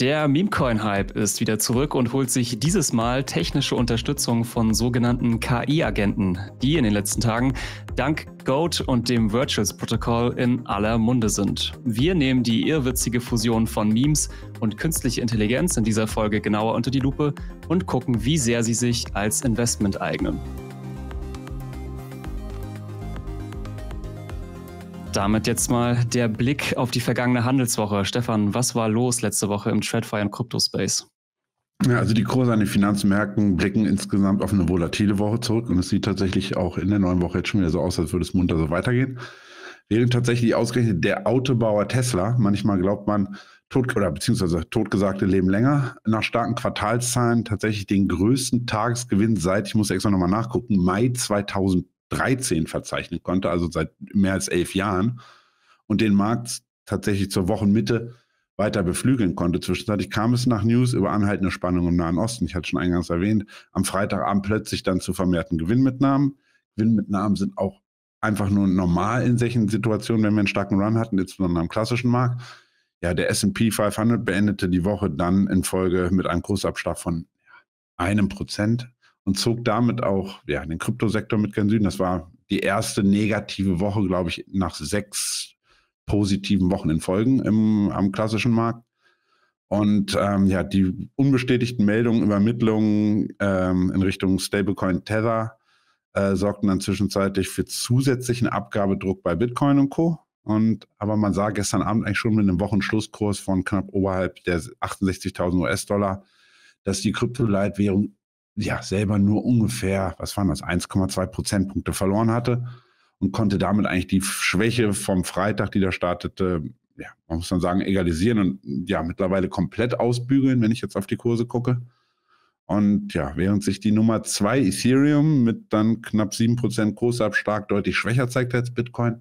Der Memecoin-Hype ist wieder zurück und holt sich dieses Mal technische Unterstützung von sogenannten KI-Agenten, die in den letzten Tagen dank Goat und dem Virtuals-Protokoll in aller Munde sind. Wir nehmen die irrwitzige Fusion von Memes und künstliche Intelligenz in dieser Folge genauer unter die Lupe und gucken, wie sehr sie sich als Investment eignen. Damit jetzt mal der Blick auf die vergangene Handelswoche. Stefan, was war los letzte Woche im TradeFi und Cryptospace? Ja, also die Kurse an den Finanzmärkten blicken insgesamt auf eine volatile Woche zurück und es sieht tatsächlich auch in der neuen Woche jetzt schon wieder so aus, als würde es munter so weitergehen. Während tatsächlich ausgerechnet der Autobauer Tesla, manchmal glaubt man, tot, oder beziehungsweise totgesagte leben länger, nach starken Quartalszahlen tatsächlich den größten Tagesgewinn seit, ich muss extra nochmal nachgucken, Mai 2000 13 verzeichnen konnte, also seit mehr als elf Jahren, und den Markt tatsächlich zur Wochenmitte weiter beflügeln konnte. Zwischenzeitlich kam es nach News über anhaltende Spannung im Nahen Osten, ich hatte schon eingangs erwähnt, am Freitagabend plötzlich dann zu vermehrten Gewinnmitnahmen. Gewinnmitnahmen sind auch einfach nur normal in solchen Situationen, wenn wir einen starken Run hatten, insbesondere am klassischen Markt. Ja, der S&P 500 beendete die Woche dann in Folge mit einem Kursabschlag von einem Prozent und zog damit auch ja, den Kryptosektor mit gen Süden. Das war die erste negative Woche, glaube ich, nach sechs positiven Wochen in Folgen im, am klassischen Markt. Und ähm, ja, die unbestätigten Meldungen, Übermittlungen ähm, in Richtung Stablecoin Tether äh, sorgten dann zwischenzeitlich für zusätzlichen Abgabedruck bei Bitcoin und Co. Und aber man sah gestern Abend eigentlich schon mit einem Wochenschlusskurs von knapp oberhalb der 68.000 US-Dollar, dass die Kryptoleitwährung ja selber nur ungefähr, was waren das, 1,2 Prozentpunkte verloren hatte und konnte damit eigentlich die Schwäche vom Freitag, die da startete, ja, man muss dann sagen, egalisieren und ja, mittlerweile komplett ausbügeln, wenn ich jetzt auf die Kurse gucke. Und ja, während sich die Nummer 2 Ethereum mit dann knapp 7% Kursabschlag deutlich schwächer zeigt als Bitcoin,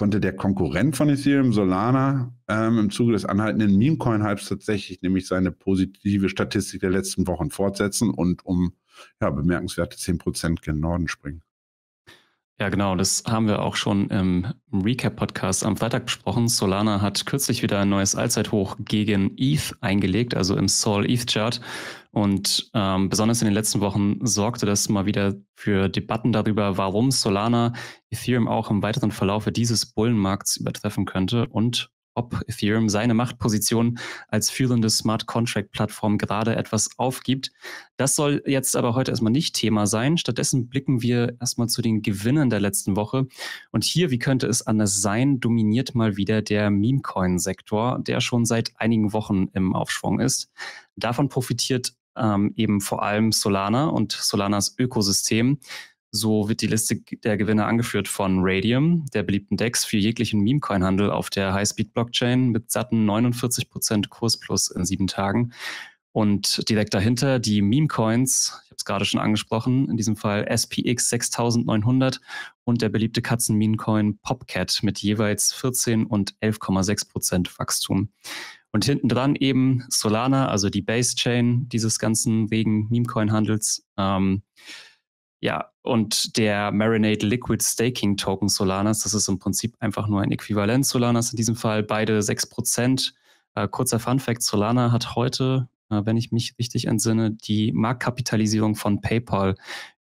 konnte der Konkurrent von Ethereum, Solana, ähm, im Zuge des anhaltenden Meme-Coin-Hypes tatsächlich nämlich seine positive Statistik der letzten Wochen fortsetzen und um ja, bemerkenswerte 10% gen Norden springen. Ja, genau, das haben wir auch schon im Recap-Podcast am Freitag besprochen. Solana hat kürzlich wieder ein neues Allzeithoch gegen ETH eingelegt, also im Sol-ETH-Chart. Und ähm, besonders in den letzten Wochen sorgte das mal wieder für Debatten darüber, warum Solana Ethereum auch im weiteren Verlaufe dieses Bullenmarkts übertreffen könnte und ob Ethereum seine Machtposition als führende Smart Contract Plattform gerade etwas aufgibt. Das soll jetzt aber heute erstmal nicht Thema sein. Stattdessen blicken wir erstmal zu den Gewinnen der letzten Woche. Und hier, wie könnte es anders sein, dominiert mal wieder der memecoin sektor der schon seit einigen Wochen im Aufschwung ist. Davon profitiert ähm, eben vor allem Solana und Solanas Ökosystem. So wird die Liste der Gewinner angeführt von Radium, der beliebten DEX für jeglichen Meme-Coin-Handel auf der High-Speed-Blockchain mit satten 49% Kursplus in sieben Tagen. Und direkt dahinter die Meme-Coins, ich habe es gerade schon angesprochen, in diesem Fall SPX 6900 und der beliebte Katzen-Meme-Coin Popcat mit jeweils 14 und 11,6% Wachstum. Und hinten dran eben Solana, also die Base-Chain dieses ganzen wegen Meme-Coin-Handels. Ähm, ja, und der Marinade Liquid Staking Token Solanas, das ist im Prinzip einfach nur ein Äquivalent Solanas in diesem Fall, beide 6%. Äh, kurzer Fun Fact, Solana hat heute, äh, wenn ich mich richtig entsinne, die Marktkapitalisierung von PayPal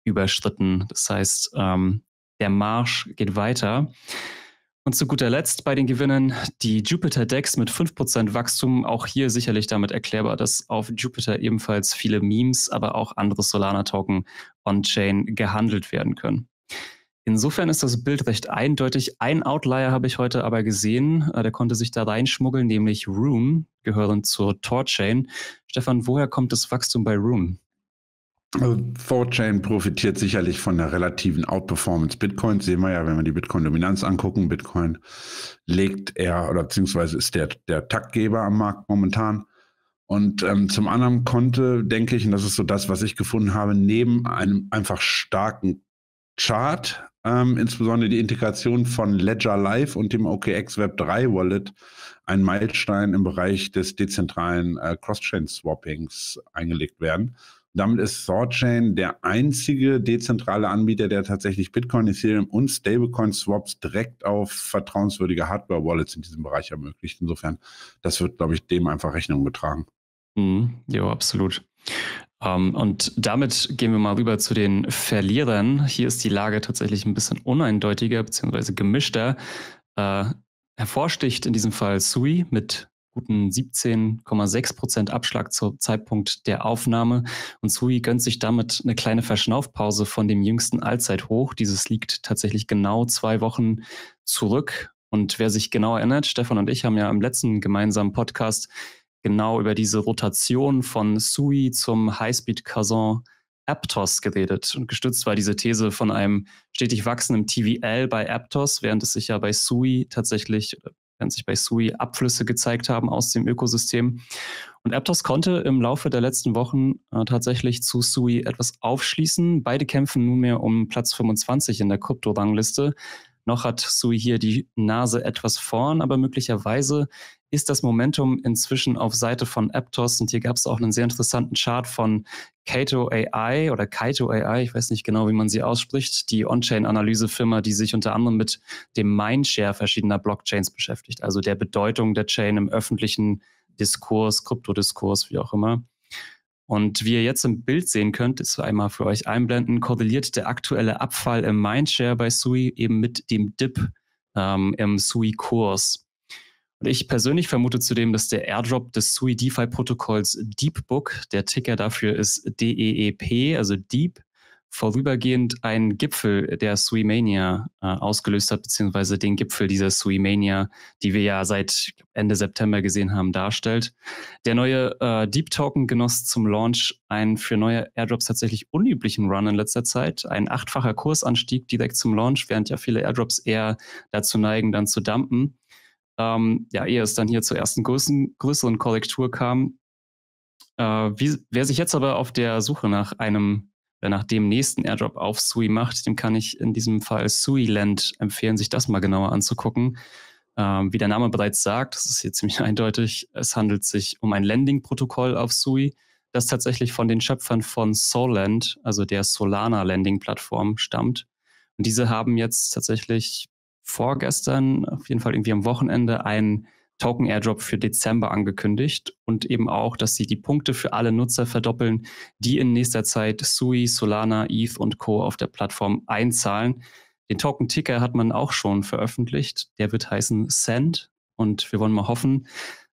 überschritten. Das heißt, ähm, der Marsch geht weiter. Und zu guter Letzt bei den Gewinnen die Jupiter Decks mit 5% Wachstum, auch hier sicherlich damit erklärbar, dass auf Jupiter ebenfalls viele Memes, aber auch andere Solana-Token on-chain gehandelt werden können. Insofern ist das Bild recht eindeutig. Ein Outlier habe ich heute aber gesehen, äh, der konnte sich da reinschmuggeln, nämlich Room, gehörend zur Tor-Chain. Stefan, woher kommt das Wachstum bei Room? Also chain profitiert sicherlich von der relativen Outperformance Bitcoin. Sehen wir ja, wenn wir die Bitcoin-Dominanz angucken. Bitcoin legt er oder beziehungsweise ist der, der Taktgeber am Markt momentan. Und ähm, zum anderen konnte, denke ich, und das ist so das, was ich gefunden habe, neben einem einfach starken Chart, ähm, insbesondere die Integration von Ledger Live und dem OKX Web 3 Wallet, ein Meilenstein im Bereich des dezentralen äh, Cross-Chain-Swappings eingelegt werden. Damit ist ThoughtChain der einzige dezentrale Anbieter, der tatsächlich Bitcoin, Ethereum und Stablecoin-Swaps direkt auf vertrauenswürdige Hardware-Wallets in diesem Bereich ermöglicht. Insofern, das wird, glaube ich, dem einfach Rechnung getragen. Mhm, jo, absolut. Um, ähm, und damit gehen wir mal rüber zu den Verlierern. Hier ist die Lage tatsächlich ein bisschen uneindeutiger bzw. gemischter. Äh, hervorsticht in diesem Fall Sui mit guten 17,6 Prozent Abschlag zum Zeitpunkt der Aufnahme. Und Sui gönnt sich damit eine kleine Verschnaufpause von dem jüngsten Allzeithoch. Dieses liegt tatsächlich genau zwei Wochen zurück. Und wer sich genau erinnert, Stefan und ich haben ja im letzten gemeinsamen Podcast genau über diese Rotation von Sui zum Highspeed Kazan Aptos geredet. Und gestützt war diese These von einem stetig wachsenden TVL bei Aptos, während es sich ja bei Sui tatsächlich während sich bei Sui Abflüsse gezeigt haben aus dem Ökosystem. Und Aptos konnte im Laufe der letzten Wochen äh, tatsächlich zu Sui etwas aufschließen. Beide kämpfen nunmehr um Platz 25 in der Krypto-Rangliste. Noch hat Sui hier die Nase etwas vorn, aber möglicherweise ist das Momentum inzwischen auf Seite von Aptos und hier gab es auch einen sehr interessanten Chart von Kato AI oder Kaito AI, ich weiß nicht genau, wie man sie ausspricht, die On-Chain-Analyse-Firma, die sich unter anderem mit dem Mindshare verschiedener Blockchains beschäftigt, also der Bedeutung der Chain im öffentlichen Diskurs, Kryptodiskurs, wie auch immer. Und wie ihr jetzt im Bild sehen könnt, ist einmal für euch einblenden, korreliert der aktuelle Abfall im Mindshare bei Sui eben mit dem Dip ähm, im Sui-Kurs. Und ich persönlich vermute zudem, dass der Airdrop des Sui DeFi-Protokolls Deepbook, der Ticker dafür ist DEEP, also Deep, vorübergehend ein Gipfel der Suimania äh, ausgelöst hat, beziehungsweise den Gipfel dieser Suimania, die wir ja seit Ende September gesehen haben, darstellt. Der neue äh, Deep Token genoss zum Launch einen für neue Airdrops tatsächlich unüblichen Run in letzter Zeit. Ein achtfacher Kursanstieg direkt zum Launch, während ja viele Airdrops eher dazu neigen, dann zu dumpen. Ähm, ja, ehe es dann hier zur ersten größeren, größeren Korrektur kam. Äh, wie, wer sich jetzt aber auf der Suche nach einem Wer nach dem nächsten Airdrop auf Sui macht, dem kann ich in diesem Fall Sui Land empfehlen, sich das mal genauer anzugucken. Ähm, wie der Name bereits sagt, das ist hier ziemlich eindeutig, es handelt sich um ein Landing-Protokoll auf Sui, das tatsächlich von den Schöpfern von Soland, also der Solana Landing-Plattform, stammt. Und diese haben jetzt tatsächlich vorgestern, auf jeden Fall irgendwie am Wochenende, ein Token Airdrop für Dezember angekündigt und eben auch, dass sie die Punkte für alle Nutzer verdoppeln, die in nächster Zeit Sui, Solana, ETH und Co. auf der Plattform einzahlen. Den Token Ticker hat man auch schon veröffentlicht. Der wird heißen Send und wir wollen mal hoffen,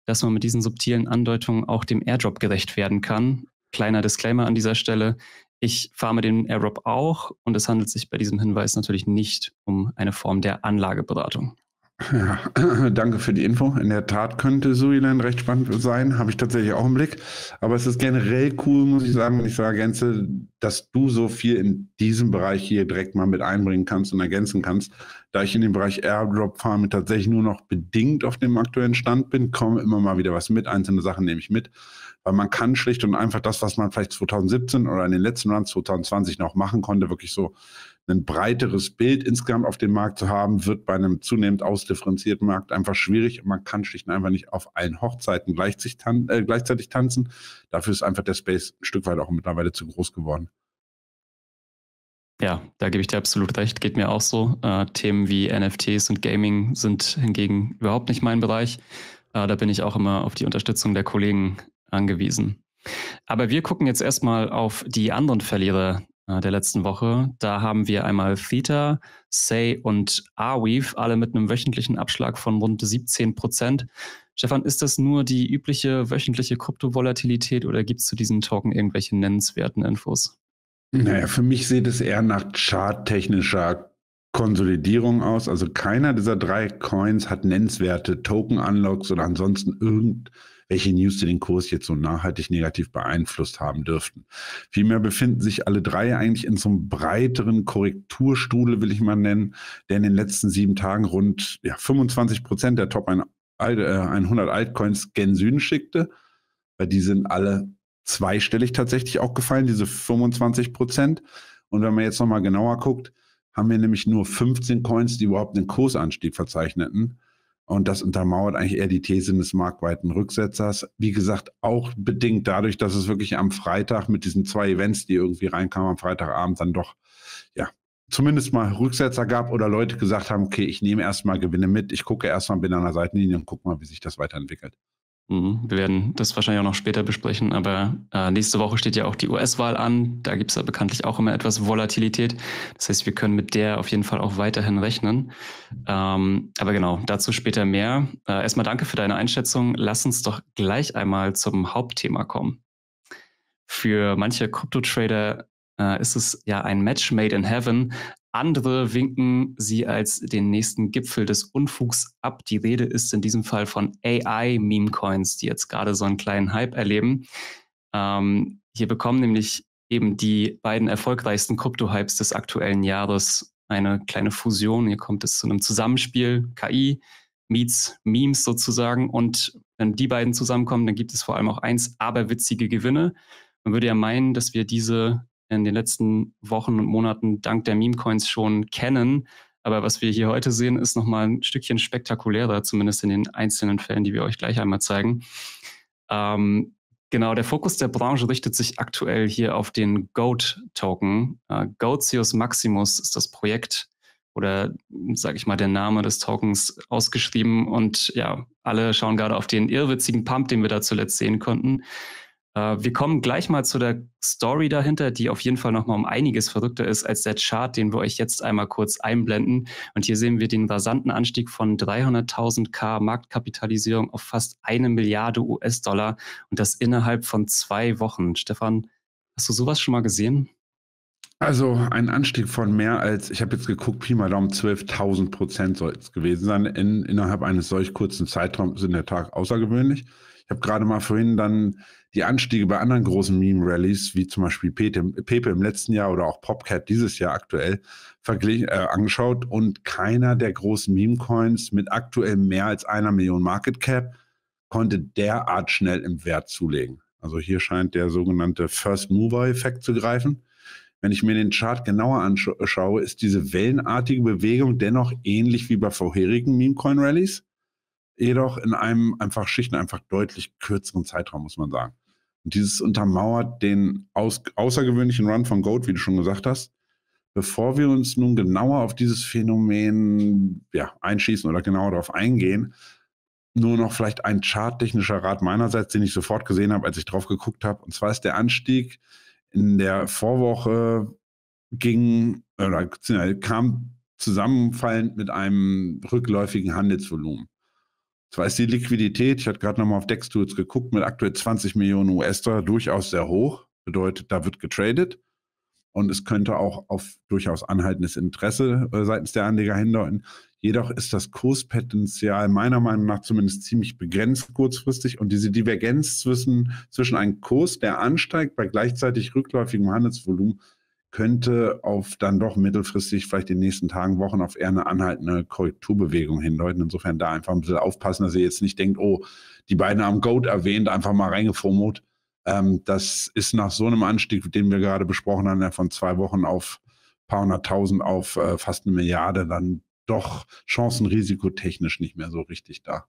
dass man mit diesen subtilen Andeutungen auch dem Airdrop gerecht werden kann. Kleiner Disclaimer an dieser Stelle. Ich farme den Airdrop auch und es handelt sich bei diesem Hinweis natürlich nicht um eine Form der Anlageberatung. Ja, danke für die Info. In der Tat könnte Suiland recht spannend sein, habe ich tatsächlich auch im Blick. Aber es ist generell cool, muss ich sagen, wenn ich so ergänze, dass du so viel in diesem Bereich hier direkt mal mit einbringen kannst und ergänzen kannst. Da ich in dem Bereich Airdrop Farming tatsächlich nur noch bedingt auf dem aktuellen Stand bin, komme immer mal wieder was mit. Einzelne Sachen nehme ich mit. Weil man kann schlicht und einfach das, was man vielleicht 2017 oder in den letzten Runs 2020 noch machen konnte, wirklich so ein breiteres Bild insgesamt auf dem Markt zu haben, wird bei einem zunehmend ausdifferenzierten Markt einfach schwierig man kann schlicht und einfach nicht auf allen Hochzeiten gleichzeitig, tan äh, gleichzeitig tanzen. Dafür ist einfach der Space ein Stück weit auch mittlerweile zu groß geworden. Ja, da gebe ich dir absolut recht, geht mir auch so. Äh, Themen wie NFTs und Gaming sind hingegen überhaupt nicht mein Bereich. Äh, da bin ich auch immer auf die Unterstützung der Kollegen angewiesen. Aber wir gucken jetzt erstmal auf die anderen Verlierer äh, der letzten Woche. Da haben wir einmal Theta, Say und Arweave, alle mit einem wöchentlichen Abschlag von rund 17 Prozent. Stefan, ist das nur die übliche wöchentliche Kryptovolatilität oder gibt es zu diesen Token irgendwelche nennenswerten Infos? Naja, für mich sieht es eher nach charttechnischer Konsolidierung aus. Also keiner dieser drei Coins hat nennenswerte Token-Unlocks oder ansonsten irgendwelche News, die den Kurs jetzt so nachhaltig negativ beeinflusst haben dürften. Vielmehr befinden sich alle drei eigentlich in so einem breiteren Korrekturstudel, will ich mal nennen, der in den letzten sieben Tagen rund ja, 25 Prozent der Top 100 äh, Altcoins gen Süden schickte, weil die sind alle zweistellig tatsächlich auch gefallen, diese 25 Prozent. Und wenn man jetzt nochmal genauer guckt, haben wir nämlich nur 15 Coins, die überhaupt einen Kursanstieg verzeichneten. Und das untermauert eigentlich eher die These des marktweiten Rücksetzers. Wie gesagt, auch bedingt dadurch, dass es wirklich am Freitag mit diesen zwei Events, die irgendwie reinkamen, am Freitagabend dann doch, ja, zumindest mal Rücksetzer gab oder Leute gesagt haben, okay, ich nehme erstmal Gewinne mit, ich gucke erstmal bin an der Seitenlinie und gucke mal, wie sich das weiterentwickelt. Mhm. Wir werden das wahrscheinlich auch noch später besprechen, aber äh, nächste Woche steht ja auch die US-Wahl an. Da gibt es ja bekanntlich auch immer etwas Volatilität. Das heißt, wir können mit der auf jeden Fall auch weiterhin rechnen. Ähm, aber genau, dazu später mehr. Äh, erstmal danke für deine Einschätzung. Lass uns doch gleich einmal zum Hauptthema kommen. Für manche Krypto-Trader äh, ist es ja ein Match made in heaven, andere winken sie als den nächsten Gipfel des Unfugs ab. Die Rede ist in diesem Fall von AI-Meme-Coins, die jetzt gerade so einen kleinen Hype erleben. Ähm, hier bekommen nämlich eben die beiden erfolgreichsten Krypto-Hypes des aktuellen Jahres eine kleine Fusion. Hier kommt es zu einem Zusammenspiel KI meets Memes sozusagen. Und wenn die beiden zusammenkommen, dann gibt es vor allem auch eins aberwitzige Gewinne. Man würde ja meinen, dass wir diese in den letzten Wochen und Monaten dank der Meme-Coins schon kennen. Aber was wir hier heute sehen, ist nochmal ein Stückchen spektakulärer, zumindest in den einzelnen Fällen, die wir euch gleich einmal zeigen. Ähm, genau, der Fokus der Branche richtet sich aktuell hier auf den GOAT-Token. Äh, Goatius Maximus ist das Projekt oder, sage ich mal, der Name des Tokens ausgeschrieben. Und ja, alle schauen gerade auf den irrwitzigen Pump, den wir da zuletzt sehen konnten. Äh, wir kommen gleich mal zu der Story dahinter, die auf jeden Fall nochmal um einiges verrückter ist als der Chart, den wir euch jetzt einmal kurz einblenden. Und hier sehen wir den rasanten Anstieg von 300.000 K Marktkapitalisierung auf fast eine Milliarde US-Dollar und das innerhalb von zwei Wochen. Stefan, hast du sowas schon mal gesehen? Also ein Anstieg von mehr als, ich habe jetzt geguckt, Pi mal Daumen, 12.000 Prozent soll es gewesen sein. In, innerhalb eines solch kurzen Zeitraums ist in der Tag außergewöhnlich. Ich habe gerade mal vorhin dann die Anstiege bei anderen großen Meme-Rallies, wie zum Beispiel Pepe, im letzten Jahr oder auch Popcat dieses Jahr aktuell, verglichen, äh, angeschaut und keiner der großen Meme-Coins mit aktuell mehr als einer Million Market Cap konnte derart schnell im Wert zulegen. Also hier scheint der sogenannte First Mover-Effekt zu greifen. Wenn ich mir den Chart genauer anschaue, ist diese wellenartige Bewegung dennoch ähnlich wie bei vorherigen meme coin rallies jedoch in einem einfach Schichten einfach deutlich kürzeren Zeitraum, muss man sagen. Und dieses untermauert den aus, außergewöhnlichen Run von Goat, wie du schon gesagt hast. Bevor wir uns nun genauer auf dieses Phänomen ja, einschießen oder genauer darauf eingehen, nur noch vielleicht ein charttechnischer Rat meinerseits, den ich sofort gesehen habe, als ich drauf geguckt habe. Und zwar ist der Anstieg in der Vorwoche ging äh, oder kam zusammenfallend mit einem rückläufigen Handelsvolumen. Zwar ist die Liquidität, ich hatte gerade nochmal auf DexTools geguckt, mit aktuell 20 Millionen US-Dollar durchaus sehr hoch. Bedeutet, da wird getradet. Und es könnte auch auf durchaus anhaltendes Interesse äh, seitens der Anleger hindeuten. Jedoch ist das Kurspotenzial meiner Meinung nach zumindest ziemlich begrenzt kurzfristig. Und diese Divergenz zwischen, zwischen einem Kurs, der ansteigt bei gleichzeitig rückläufigem Handelsvolumen, könnte auf dann doch mittelfristig, vielleicht in den nächsten Tagen, Wochen auf eher eine anhaltende Korrekturbewegung hindeuten. Insofern da einfach ein bisschen aufpassen, dass ihr jetzt nicht denkt, oh, die beiden haben Goat erwähnt, einfach mal reingefomot. Ähm, das ist nach so einem Anstieg, den wir gerade besprochen haben, ja, von zwei Wochen auf paar hunderttausend auf äh, fast eine Milliarde, dann doch chancenrisikotechnisch nicht mehr so richtig da.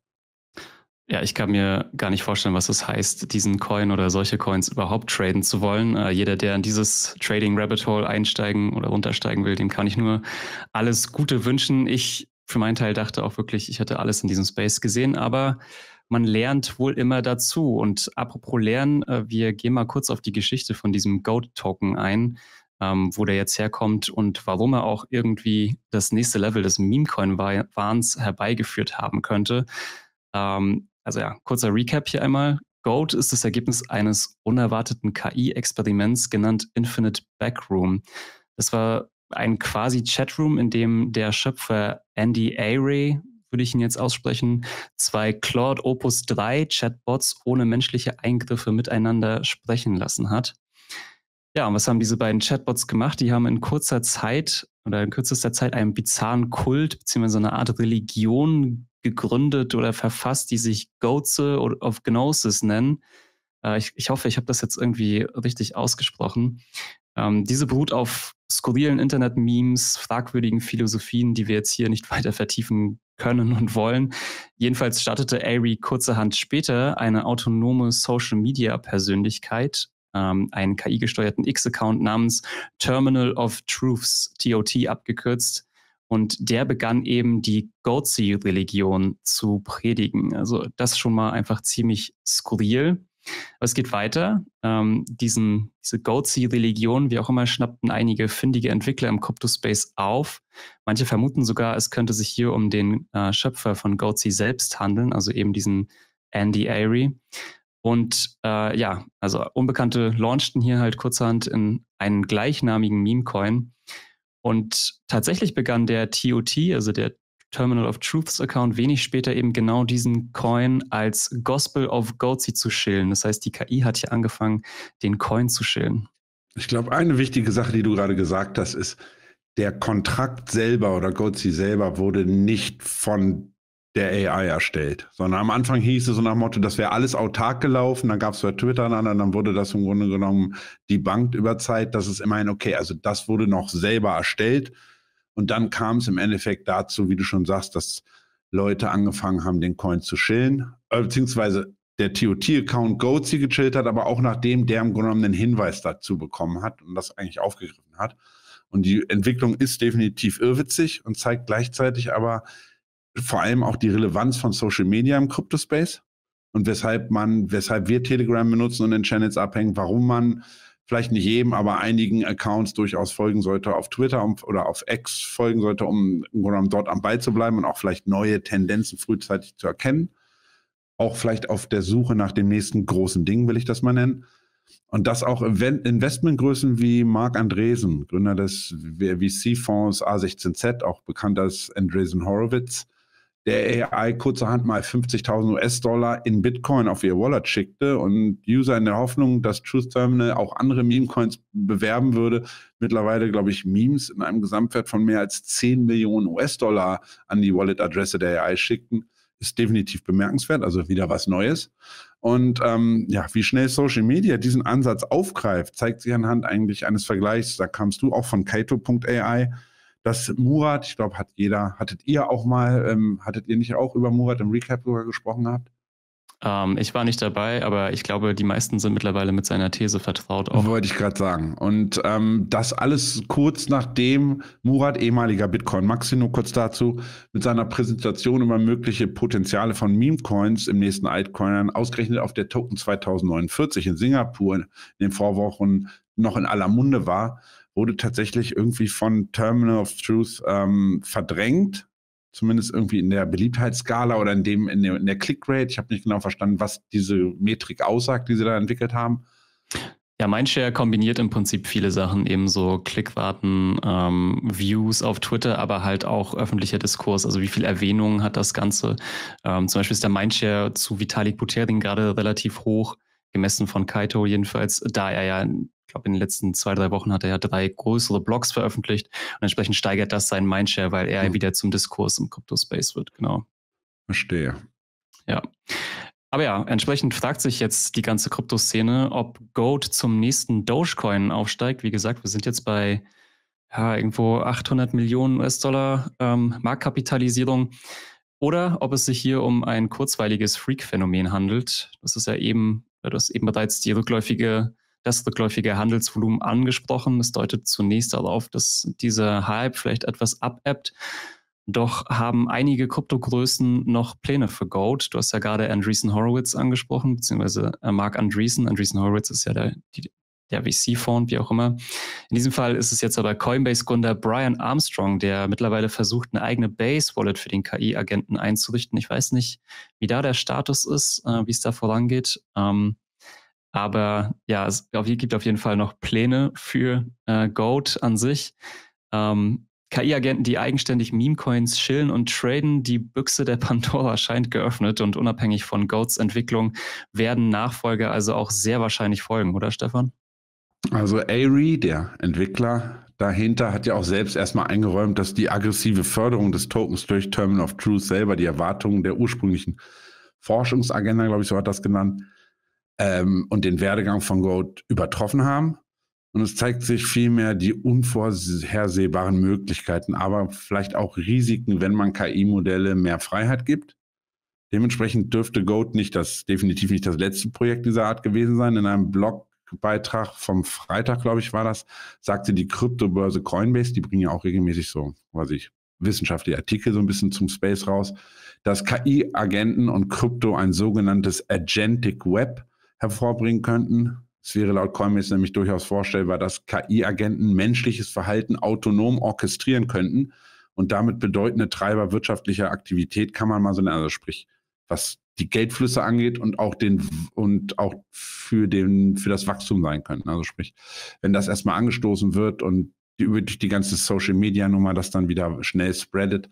Ja, ich kann mir gar nicht vorstellen, was es heißt, diesen Coin oder solche Coins überhaupt traden zu wollen. Äh, jeder, der in dieses Trading Rabbit Hole einsteigen oder runtersteigen will, dem kann ich nur alles Gute wünschen. Ich für meinen Teil dachte auch wirklich, ich hätte alles in diesem Space gesehen, aber man lernt wohl immer dazu. Und apropos Lernen, äh, wir gehen mal kurz auf die Geschichte von diesem Goat-Token ein, ähm, wo der jetzt herkommt und warum er auch irgendwie das nächste Level des Meme-Coin-Wahns herbeigeführt haben könnte. Ähm, also ja, kurzer Recap hier einmal. Goat ist das Ergebnis eines unerwarteten KI-Experiments genannt Infinite Backroom. Das war ein quasi Chatroom, in dem der Schöpfer Andy Aray, würde ich ihn jetzt aussprechen, zwei Claude Opus 3 Chatbots ohne menschliche Eingriffe miteinander sprechen lassen hat. Ja, und was haben diese beiden Chatbots gemacht? Die haben in kurzer Zeit oder in kürzester Zeit einen bizarren Kult bzw. eine Art Religion gegründet oder verfasst, die sich Goze of Gnosis nennen. Äh, ich, ich hoffe, ich habe das jetzt irgendwie richtig ausgesprochen. Ähm, diese beruht auf skurrilen Internet-Memes, fragwürdigen Philosophien, die wir jetzt hier nicht weiter vertiefen können und wollen. Jedenfalls startete Airy kurzerhand später eine autonome Social-Media-Persönlichkeit, ähm, einen KI-gesteuerten X-Account namens Terminal of Truths, TOT abgekürzt, und der begann eben die Gozi-Religion zu predigen. Also das schon mal einfach ziemlich skurril. Aber es geht weiter. Ähm, diesen, diese Gozi-Religion, wie auch immer, schnappten einige findige Entwickler im Crypto-Space auf. Manche vermuten sogar, es könnte sich hier um den äh, Schöpfer von Gozi selbst handeln, also eben diesen Andy Airy. Und äh, ja, also Unbekannte launchten hier halt kurzerhand in einen gleichnamigen Meme-Coin. Und tatsächlich begann der TOT, also der Terminal of Truths Account, wenig später eben genau diesen Coin als Gospel of Goatse zu schillen. Das heißt, die KI hat hier angefangen, den Coin zu schillen. Ich glaube, eine wichtige Sache, die du gerade gesagt hast, ist, der Kontrakt selber oder Gozi selber wurde nicht von der AI erstellt, sondern am Anfang hieß es so nach dem Motto, das wäre alles autark gelaufen, dann gab es bei Twitter einen anderen, dann wurde das im Grunde genommen debunked über Zeit, Das ist immerhin, okay, also das wurde noch selber erstellt und dann kam es im Endeffekt dazu, wie du schon sagst, dass Leute angefangen haben, den Coin zu chillen, äh, beziehungsweise der TOT-Account Goats sie gechillt hat, aber auch nachdem der im Grunde genommen einen Hinweis dazu bekommen hat und das eigentlich aufgegriffen hat. Und die Entwicklung ist definitiv irrwitzig und zeigt gleichzeitig aber, vor allem auch die Relevanz von Social Media im Kryptospace und weshalb man, weshalb wir Telegram benutzen und in Channels abhängen, warum man vielleicht nicht jedem, aber einigen Accounts durchaus folgen sollte, auf Twitter oder auf X folgen sollte, um dort am Ball zu bleiben und auch vielleicht neue Tendenzen frühzeitig zu erkennen. Auch vielleicht auf der Suche nach dem nächsten großen Ding, will ich das mal nennen. Und dass auch Investmentgrößen wie Marc Andresen, Gründer des VC-Fonds A16Z, auch bekannt als Andresen Horowitz, der AI kurzerhand mal 50.000 US-Dollar in Bitcoin auf ihr Wallet schickte und User in der Hoffnung, dass Truth Terminal auch andere Meme-Coins bewerben würde, mittlerweile, glaube ich, Memes in einem Gesamtwert von mehr als 10 Millionen US-Dollar an die Wallet-Adresse der AI schickten, ist definitiv bemerkenswert, also wieder was Neues. Und ähm, ja, wie schnell Social Media diesen Ansatz aufgreift, zeigt sich anhand eigentlich eines Vergleichs. Da kamst du auch von Kaito.ai dass Murat, ich glaube, hat jeder, hattet ihr auch mal, ähm, hattet ihr nicht auch über Murat im Recap sogar gesprochen gehabt? Ähm, ich war nicht dabei, aber ich glaube, die meisten sind mittlerweile mit seiner These vertraut. Auch. Wollte ich gerade sagen. Und ähm, das alles kurz nachdem Murat, ehemaliger Bitcoin Maxi, nur kurz dazu, mit seiner Präsentation über mögliche Potenziale von Meme-Coins im nächsten Altcoinern ausgerechnet auf der Token 2049 in Singapur in den Vorwochen noch in aller Munde war wurde tatsächlich irgendwie von Terminal of Truth ähm, verdrängt. Zumindest irgendwie in der Beliebtheitsskala oder in dem, in der, in der Clickrate. Ich habe nicht genau verstanden, was diese Metrik aussagt, die sie da entwickelt haben. Ja, Mindshare kombiniert im Prinzip viele Sachen, eben so Klickraten, ähm, Views auf Twitter, aber halt auch öffentlicher Diskurs. Also wie viel Erwähnung hat das Ganze? Ähm, zum Beispiel ist der Mindshare zu Vitalik Buterin gerade relativ hoch, gemessen von Kaito jedenfalls, da er ja glaube, in den letzten zwei, drei Wochen hat er ja drei größere Blogs veröffentlicht und entsprechend steigert das seinen Mindshare, weil er mhm. wieder zum Diskurs im Crypto-Space wird, genau. Verstehe. Ja. Aber ja, entsprechend fragt sich jetzt die ganze Krypto-Szene, ob Gold zum nächsten Dogecoin aufsteigt. Wie gesagt, wir sind jetzt bei ja, irgendwo 800 Millionen US-Dollar ähm, Marktkapitalisierung oder ob es sich hier um ein kurzweiliges Freak-Phänomen handelt. Das ist ja eben, du hast eben bereits die rückläufige das rückläufige Handelsvolumen angesprochen. Das deutet zunächst darauf, dass dieser Hype vielleicht etwas abebbt. Doch haben einige Kryptogrößen noch Pläne für Gold. Du hast ja gerade Andreessen Horowitz angesprochen, beziehungsweise äh, Mark Andreessen. Andreessen Horowitz ist ja der, der VC-Fonds, wie auch immer. In diesem Fall ist es jetzt aber Coinbase-Gründer Brian Armstrong, der mittlerweile versucht, eine eigene Base-Wallet für den KI-Agenten einzurichten. Ich weiß nicht, wie da der Status ist, äh, wie es da vorangeht. Ähm, aber ja, es gibt auf jeden Fall noch Pläne für äh, Goat an sich. Ähm, KI-Agenten, die eigenständig Meme-Coins schillen und traden, die Büchse der Pandora scheint geöffnet und unabhängig von Goats Entwicklung werden Nachfolger also auch sehr wahrscheinlich folgen, oder Stefan? Also Ari, der Entwickler dahinter, hat ja auch selbst erstmal eingeräumt, dass die aggressive Förderung des Tokens durch Terminal of Truth selber die Erwartungen der ursprünglichen Forschungsagenda, glaube ich, so hat das genannt, ähm, und den Werdegang von Goat übertroffen haben. Und es zeigt sich vielmehr die unvorhersehbaren Möglichkeiten, aber vielleicht auch Risiken, wenn man KI-Modelle mehr Freiheit gibt. Dementsprechend dürfte Goat nicht das, definitiv nicht das letzte Projekt dieser Art gewesen sein. In einem Blogbeitrag vom Freitag, glaube ich, war das, sagte die Kryptobörse Coinbase, die bringen ja auch regelmäßig so, weiß ich, wissenschaftliche Artikel so ein bisschen zum Space raus, dass KI-Agenten und Krypto ein sogenanntes Agentic Web hervorbringen könnten. Es wäre laut Kolmis nämlich durchaus vorstellbar, dass KI-Agenten menschliches Verhalten autonom orchestrieren könnten und damit bedeutende Treiber wirtschaftlicher Aktivität kann man mal so nennen. Also sprich, was die Geldflüsse angeht und auch den und auch für den für das Wachstum sein könnten. Also sprich, wenn das erstmal angestoßen wird und über die ganze Social Media Nummer das dann wieder schnell spreadet,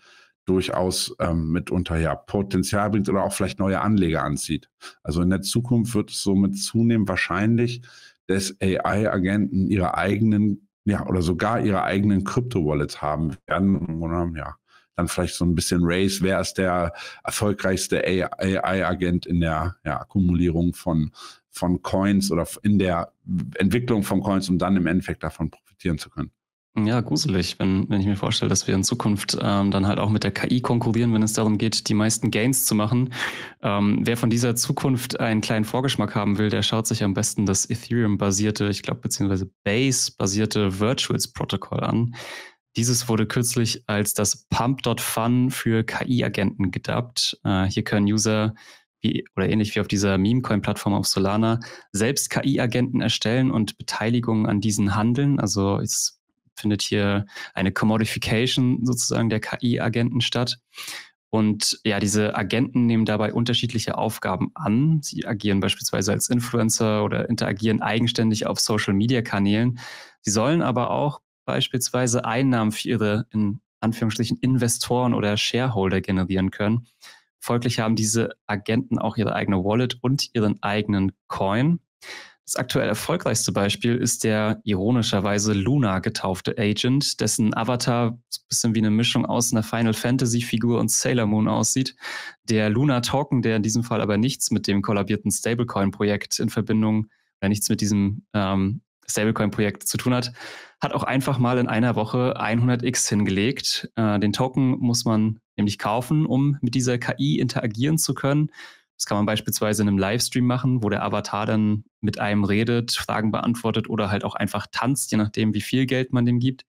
durchaus ähm, mitunter ja Potenzial bringt oder auch vielleicht neue Anleger anzieht. Also in der Zukunft wird es somit zunehmend wahrscheinlich, dass AI-Agenten ihre eigenen, ja, oder sogar ihre eigenen Krypto-Wallets haben werden. Und, ja, dann vielleicht so ein bisschen Race, wer ist der erfolgreichste AI-Agent in der ja, Akkumulierung von, von Coins oder in der Entwicklung von Coins, um dann im Endeffekt davon profitieren zu können. Ja, gruselig, wenn, wenn ich mir vorstelle, dass wir in Zukunft ähm, dann halt auch mit der KI konkurrieren, wenn es darum geht, die meisten Gains zu machen. Ähm, wer von dieser Zukunft einen kleinen Vorgeschmack haben will, der schaut sich am besten das Ethereum-basierte, ich glaube, beziehungsweise Base-basierte Virtuals-Protokoll an. Dieses wurde kürzlich als das Pump.fun für KI-Agenten gedubbt. Äh, hier können User wie, oder ähnlich wie auf dieser Memecoin-Plattform auf Solana, selbst KI-Agenten erstellen und Beteiligungen an diesen handeln. Also es findet hier eine Commodification sozusagen der KI-Agenten statt. Und ja, diese Agenten nehmen dabei unterschiedliche Aufgaben an. Sie agieren beispielsweise als Influencer oder interagieren eigenständig auf Social-Media-Kanälen. Sie sollen aber auch beispielsweise Einnahmen für ihre in Anführungsstrichen Investoren oder Shareholder generieren können. Folglich haben diese Agenten auch ihre eigene Wallet und ihren eigenen Coin. Das aktuell erfolgreichste Beispiel ist der ironischerweise Luna getaufte Agent, dessen Avatar so ein bisschen wie eine Mischung aus einer Final Fantasy Figur und Sailor Moon aussieht. Der Luna Token, der in diesem Fall aber nichts mit dem kollabierten Stablecoin Projekt in Verbindung, äh, nichts mit diesem ähm, Stablecoin Projekt zu tun hat, hat auch einfach mal in einer Woche 100x hingelegt. Äh, den Token muss man nämlich kaufen, um mit dieser KI interagieren zu können. Das kann man beispielsweise in einem Livestream machen, wo der Avatar dann mit einem redet, Fragen beantwortet oder halt auch einfach tanzt, je nachdem, wie viel Geld man dem gibt.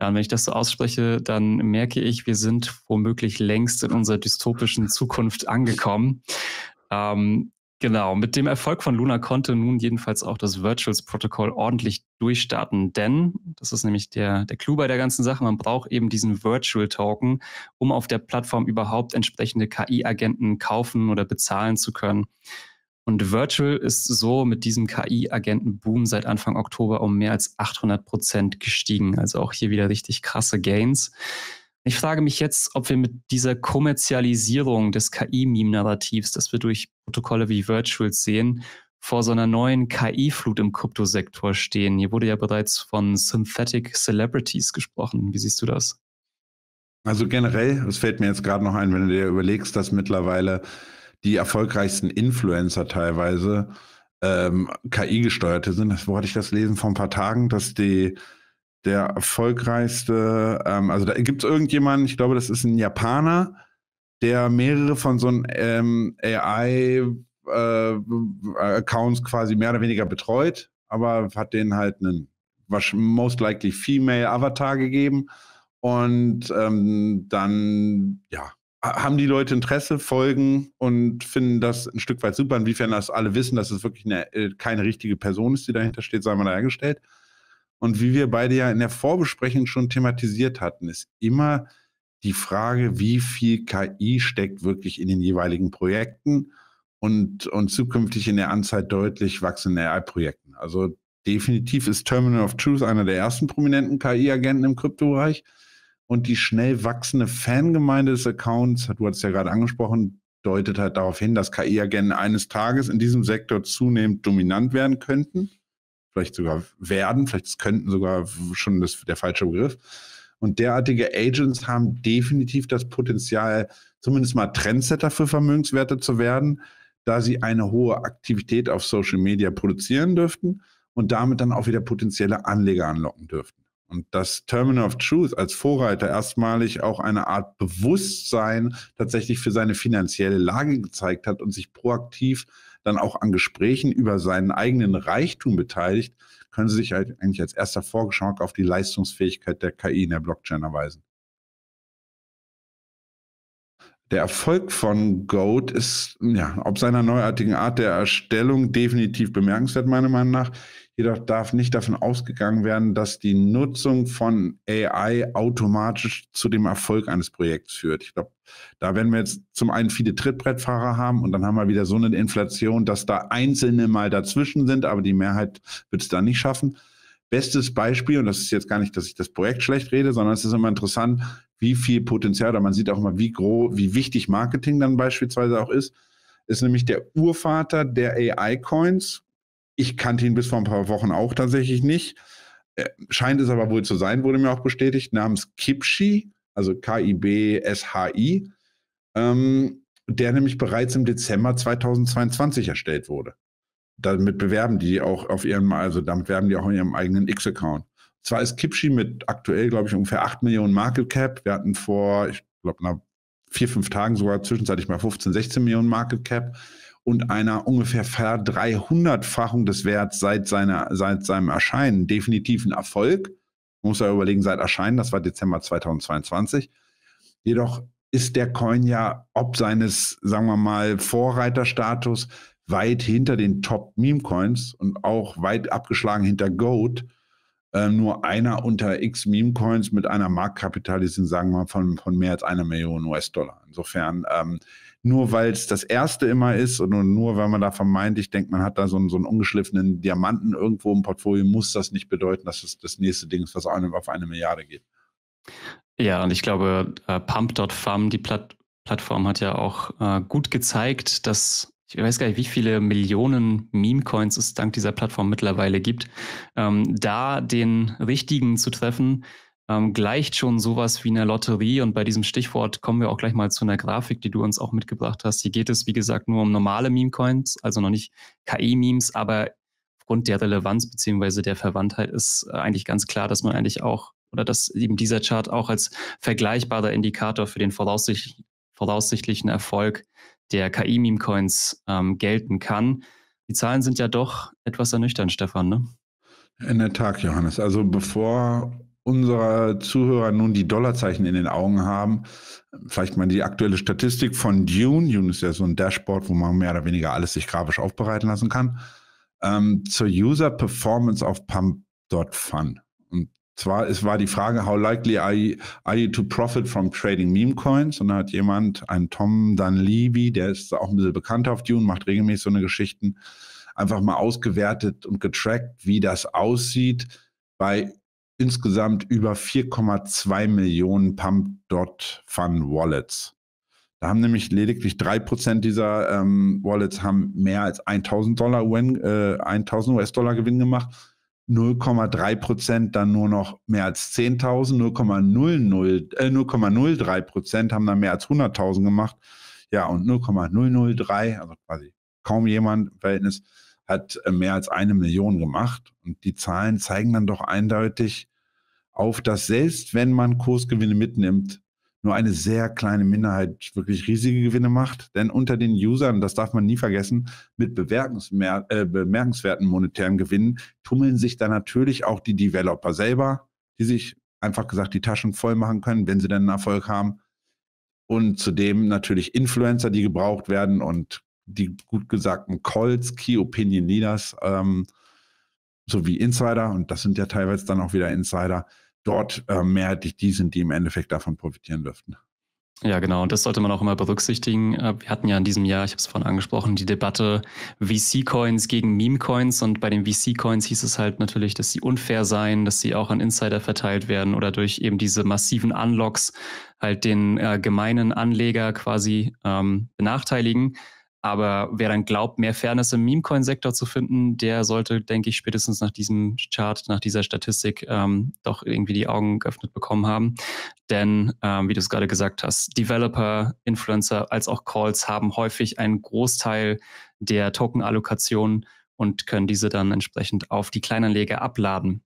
Ja, und wenn ich das so ausspreche, dann merke ich, wir sind womöglich längst in unserer dystopischen Zukunft angekommen. Ähm, Genau, mit dem Erfolg von Luna konnte nun jedenfalls auch das Virtuals Protocol ordentlich durchstarten, denn das ist nämlich der, der Clou bei der ganzen Sache, man braucht eben diesen Virtual Token, um auf der Plattform überhaupt entsprechende KI-Agenten kaufen oder bezahlen zu können. Und Virtual ist so mit diesem KI-Agenten-Boom seit Anfang Oktober um mehr als 800 Prozent gestiegen. Also auch hier wieder richtig krasse Gains. Ich frage mich jetzt, ob wir mit dieser Kommerzialisierung des KI-Meme-Narrativs, das wir durch Protokolle wie Virtuals sehen, vor so einer neuen KI-Flut im Kryptosektor stehen. Hier wurde ja bereits von Synthetic Celebrities gesprochen. Wie siehst du das? Also generell, es fällt mir jetzt gerade noch ein, wenn du dir überlegst, dass mittlerweile die erfolgreichsten Influencer teilweise ähm, KI-gesteuerte sind. Wo hatte ich das lesen vor ein paar Tagen, dass die der erfolgreichste, ähm, also da gibt es irgendjemanden, ich glaube, das ist ein Japaner, der mehrere von so einem ähm, AI-Accounts äh, quasi mehr oder weniger betreut, aber hat denen halt einen most likely female Avatar gegeben. Und ähm, dann, ja, haben die Leute Interesse, folgen und finden das ein Stück weit super. Inwiefern das alle wissen, dass es wirklich eine, äh, keine richtige Person ist, die dahinter steht, sei mal dahergestellt. Und wie wir beide ja in der Vorbesprechung schon thematisiert hatten, ist immer die Frage, wie viel KI steckt wirklich in den jeweiligen Projekten und, und zukünftig in der Anzahl deutlich wachsender AI-Projekten. Also definitiv ist Terminal of Truth einer der ersten prominenten KI-Agenten im Kryptobereich. Und die schnell wachsende Fangemeinde des Accounts, du hast es ja gerade angesprochen, deutet halt darauf hin, dass KI-Agenten eines Tages in diesem Sektor zunehmend dominant werden könnten vielleicht sogar werden, vielleicht könnten sogar schon das, der falsche Begriff. Und derartige Agents haben definitiv das Potenzial, zumindest mal Trendsetter für Vermögenswerte zu werden, da sie eine hohe Aktivität auf Social Media produzieren dürften und damit dann auch wieder potenzielle Anleger anlocken dürften. Und das Terminal of Truth als Vorreiter erstmalig auch eine Art Bewusstsein tatsächlich für seine finanzielle Lage gezeigt hat und sich proaktiv dann auch an Gesprächen über seinen eigenen Reichtum beteiligt, können Sie sich halt eigentlich als erster Vorgeschmack auf die Leistungsfähigkeit der KI in der Blockchain erweisen. Der Erfolg von Goat ist, ja, ob seiner neuartigen Art der Erstellung definitiv bemerkenswert, meiner Meinung nach. Jedoch darf nicht davon ausgegangen werden, dass die Nutzung von AI automatisch zu dem Erfolg eines Projekts führt. Ich glaube, da werden wir jetzt zum einen viele Trittbrettfahrer haben und dann haben wir wieder so eine Inflation, dass da Einzelne mal dazwischen sind, aber die Mehrheit wird es dann nicht schaffen. Bestes Beispiel, und das ist jetzt gar nicht, dass ich das Projekt schlecht rede, sondern es ist immer interessant, wie viel Potenzial, oder man sieht auch immer, wie groß, wie wichtig Marketing dann beispielsweise auch ist, ist nämlich der Urvater der AI-Coins, ich kannte ihn bis vor ein paar Wochen auch tatsächlich nicht. Äh, scheint es aber wohl zu sein, wurde mir auch bestätigt, namens Kipschi, also K-I-B-S-H-I, ähm, der nämlich bereits im Dezember 2022 erstellt wurde. Damit bewerben die auch auf ihrem, also damit werben die auch in ihrem eigenen X-Account. Zwar ist Kipschi mit aktuell, glaube ich, ungefähr 8 Millionen Market Cap. Wir hatten vor, ich glaube, nach vier, fünf Tagen sogar zwischenzeitlich mal 15, 16 Millionen Market Cap und einer ungefähr verdreihundertfachung des Werts seit, seiner, seit seinem Erscheinen definitiv ein Erfolg. muss ja überlegen, seit Erscheinen, das war Dezember 2022. Jedoch ist der Coin ja ob seines, sagen wir mal, Vorreiterstatus weit hinter den Top-Meme-Coins und auch weit abgeschlagen hinter Goat. Ähm, nur einer unter x Meme-Coins mit einer Marktkapitalisierung, sagen wir mal, von, von mehr als einer Million US-Dollar. Insofern ähm, nur weil es das erste immer ist und nur weil man da vermeintlich denkt, man hat da so einen, so einen ungeschliffenen Diamanten irgendwo im Portfolio, muss das nicht bedeuten, dass es das nächste Ding ist, was einem auf eine Milliarde geht. Ja, und ich glaube, äh, Pump.farm, die Platt Plattform, hat ja auch äh, gut gezeigt, dass ich weiß gar nicht, wie viele Millionen Meme-Coins es dank dieser Plattform mittlerweile gibt. Ähm, da den richtigen zu treffen, ähm, gleicht schon sowas wie eine Lotterie. Und bei diesem Stichwort kommen wir auch gleich mal zu einer Grafik, die du uns auch mitgebracht hast. Hier geht es, wie gesagt, nur um normale Meme-Coins, also noch nicht KI-Memes, aber aufgrund der Relevanz bzw. der Verwandtheit ist äh, eigentlich ganz klar, dass man eigentlich auch oder dass eben dieser Chart auch als vergleichbarer Indikator für den voraussicht, voraussichtlichen Erfolg der KI-Meme-Coins ähm, gelten kann. Die Zahlen sind ja doch etwas ernüchternd, Stefan, ne? In der Tat, Johannes. Also bevor unserer Zuhörer nun die Dollarzeichen in den Augen haben, vielleicht mal die aktuelle Statistik von Dune. Dune ist ja so ein Dashboard, wo man mehr oder weniger alles sich grafisch aufbereiten lassen kann. Ähm, zur User Performance auf pump.fun. Und zwar ist, war die Frage, how likely are you, are you to profit from trading meme coins? Und da hat jemand, ein Tom Dunleavy, der ist auch ein bisschen bekannter auf Dune, macht regelmäßig so eine Geschichten, einfach mal ausgewertet und getrackt, wie das aussieht bei insgesamt über 4,2 Millionen Pump.Fun-Wallets. Da haben nämlich lediglich 3% dieser ähm, Wallets haben mehr als 1000 Dollar UN, äh, 1000 US-Dollar Gewinn gemacht. 0,3% dann nur noch mehr als 10.000, 0,03% äh, haben dann mehr als 100.000 gemacht. Ja, und 0,003, also quasi kaum jemand im Verhältnis, hat äh, mehr als eine Million gemacht. Und die Zahlen zeigen dann doch eindeutig auf, dass selbst wenn man Kursgewinne mitnimmt, nur eine sehr kleine Minderheit wirklich riesige Gewinne macht. Denn unter den Usern, das darf man nie vergessen, mit äh, bemerkenswerten monetären Gewinnen tummeln sich da natürlich auch die Developer selber, die sich einfach gesagt die Taschen voll machen können, wenn sie dann einen Erfolg haben. Und zudem natürlich Influencer, die gebraucht werden und die gut gesagten Calls, Key Opinion Leaders ähm, sowie Insider, und das sind ja teilweise dann auch wieder Insider, dort äh, mehrheitlich die sind, die im Endeffekt davon profitieren dürften. Ja, genau. Und das sollte man auch immer berücksichtigen. Äh, wir hatten ja in diesem Jahr, ich habe es vorhin angesprochen, die Debatte VC-Coins gegen Meme-Coins. Und bei den VC-Coins hieß es halt natürlich, dass sie unfair seien, dass sie auch an Insider verteilt werden oder durch eben diese massiven Unlocks halt den äh, gemeinen Anleger quasi ähm, benachteiligen. Aber wer dann glaubt, mehr Fairness im memecoin sektor zu finden, der sollte, denke ich, spätestens nach diesem Chart, nach dieser Statistik ähm, doch irgendwie die Augen geöffnet bekommen haben. Denn, ähm, wie du es gerade gesagt hast, Developer, Influencer als auch Calls haben häufig einen Großteil der Token-Allokation und können diese dann entsprechend auf die Kleinanleger abladen.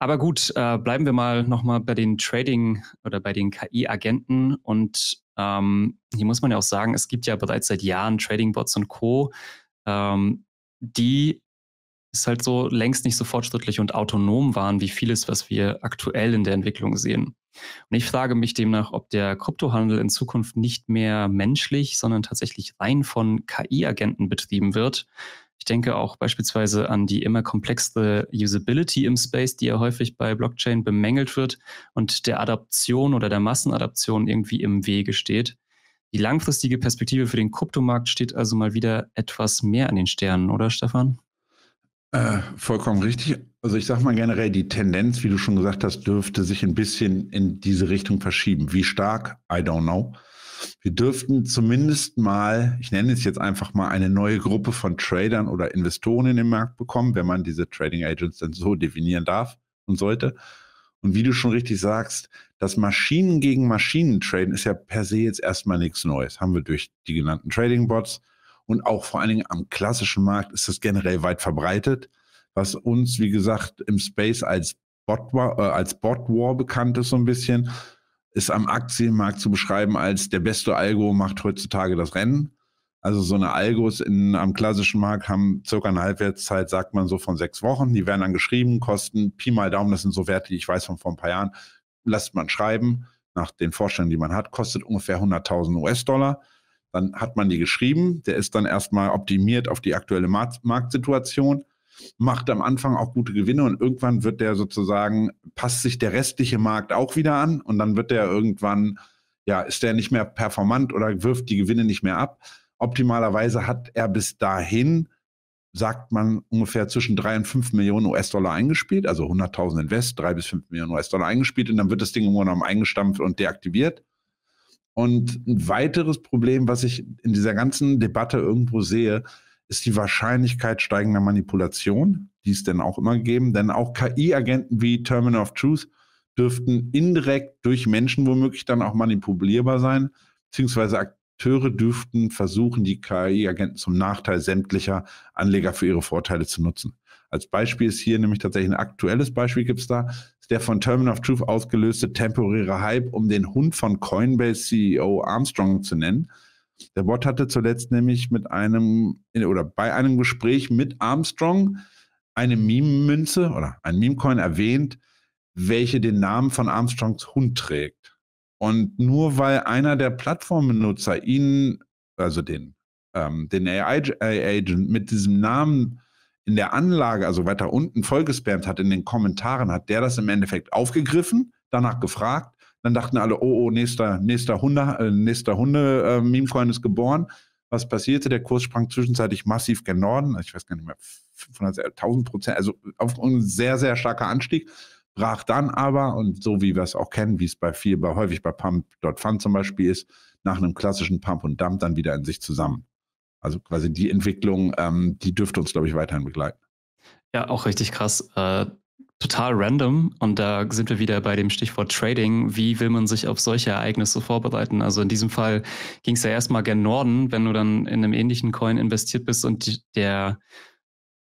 Aber gut, äh, bleiben wir mal nochmal bei den Trading oder bei den KI-Agenten und ähm, hier muss man ja auch sagen, es gibt ja bereits seit Jahren Trading-Bots und Co., ähm, die ist halt so längst nicht so fortschrittlich und autonom waren wie vieles, was wir aktuell in der Entwicklung sehen. Und ich frage mich demnach, ob der Kryptohandel in Zukunft nicht mehr menschlich, sondern tatsächlich rein von KI-Agenten betrieben wird, ich denke auch beispielsweise an die immer komplexere Usability im Space, die ja häufig bei Blockchain bemängelt wird und der Adaption oder der Massenadaption irgendwie im Wege steht. Die langfristige Perspektive für den Kryptomarkt steht also mal wieder etwas mehr an den Sternen, oder Stefan? Äh, vollkommen richtig. Also ich sage mal generell, die Tendenz, wie du schon gesagt hast, dürfte sich ein bisschen in diese Richtung verschieben. Wie stark, I don't know wir dürften zumindest mal, ich nenne es jetzt einfach mal, eine neue Gruppe von Tradern oder Investoren in den Markt bekommen, wenn man diese Trading Agents dann so definieren darf und sollte. Und wie du schon richtig sagst, das Maschinen gegen Maschinen traden ist ja per se jetzt erstmal nichts Neues. Haben wir durch die genannten Trading Bots und auch vor allen Dingen am klassischen Markt ist das generell weit verbreitet, was uns, wie gesagt, im Space als Bot, äh, als Bot War bekannt ist so ein bisschen, ist am Aktienmarkt zu beschreiben als der beste Algo macht heutzutage das Rennen. Also so eine Algos in, am klassischen Markt haben circa eine Halbwertszeit, sagt man so von sechs Wochen. Die werden dann geschrieben, kosten Pi mal Daumen, das sind so Werte, die ich weiß von vor ein paar Jahren, lasst man schreiben, nach den Vorstellungen, die man hat, kostet ungefähr 100.000 US-Dollar. Dann hat man die geschrieben, der ist dann erstmal optimiert auf die aktuelle Marktsituation macht am Anfang auch gute Gewinne und irgendwann wird der sozusagen, passt sich der restliche Markt auch wieder an und dann wird der irgendwann, ja, ist der nicht mehr performant oder wirft die Gewinne nicht mehr ab. Optimalerweise hat er bis dahin, sagt man, ungefähr zwischen drei und fünf Millionen US-Dollar eingespielt, also 100.000 Invest, drei bis fünf Millionen US-Dollar eingespielt und dann wird das Ding irgendwann Grunde genommen eingestampft und deaktiviert. Und ein weiteres Problem, was ich in dieser ganzen Debatte irgendwo sehe, ist die Wahrscheinlichkeit steigender Manipulation, die es denn auch immer gegeben, denn auch KI-Agenten wie Terminal of Truth dürften indirekt durch Menschen womöglich dann auch manipulierbar sein, beziehungsweise Akteure dürften versuchen, die KI-Agenten zum Nachteil sämtlicher Anleger für ihre Vorteile zu nutzen. Als Beispiel ist hier nämlich tatsächlich ein aktuelles Beispiel gibt es da, ist der von Terminal of Truth ausgelöste temporäre Hype um den Hund von Coinbase CEO Armstrong zu nennen, der Bot hatte zuletzt nämlich mit einem oder bei einem Gespräch mit Armstrong eine Meme-Münze oder ein Meme-Coin erwähnt, welche den Namen von Armstrongs Hund trägt. Und nur weil einer der Plattformbenutzer ihn, also den, ähm, den AI-Agent mit diesem Namen in der Anlage, also weiter unten vollgespammt hat, in den Kommentaren, hat der das im Endeffekt aufgegriffen, danach gefragt dann dachten alle, oh, oh, nächster, nächster Hunde, äh, nächster Hunde-Meme-Coin äh, ist geboren. Was passierte? Der Kurs sprang zwischenzeitlich massiv gen Norden. Ich weiß gar nicht mehr, 500, 1000 äh, Prozent, also auf ein sehr, sehr starker Anstieg. Brach dann aber, und so wie wir es auch kennen, wie es bei viel, bei häufig bei Pump.fun zum Beispiel ist, nach einem klassischen Pump und Dump dann wieder in sich zusammen. Also quasi die Entwicklung, ähm, die dürfte uns, glaube ich, weiterhin begleiten. Ja, auch richtig krass. Äh, total random und da sind wir wieder bei dem Stichwort Trading. Wie will man sich auf solche Ereignisse vorbereiten? Also in diesem Fall ging es ja erstmal gen Norden, wenn du dann in einem ähnlichen Coin investiert bist und der,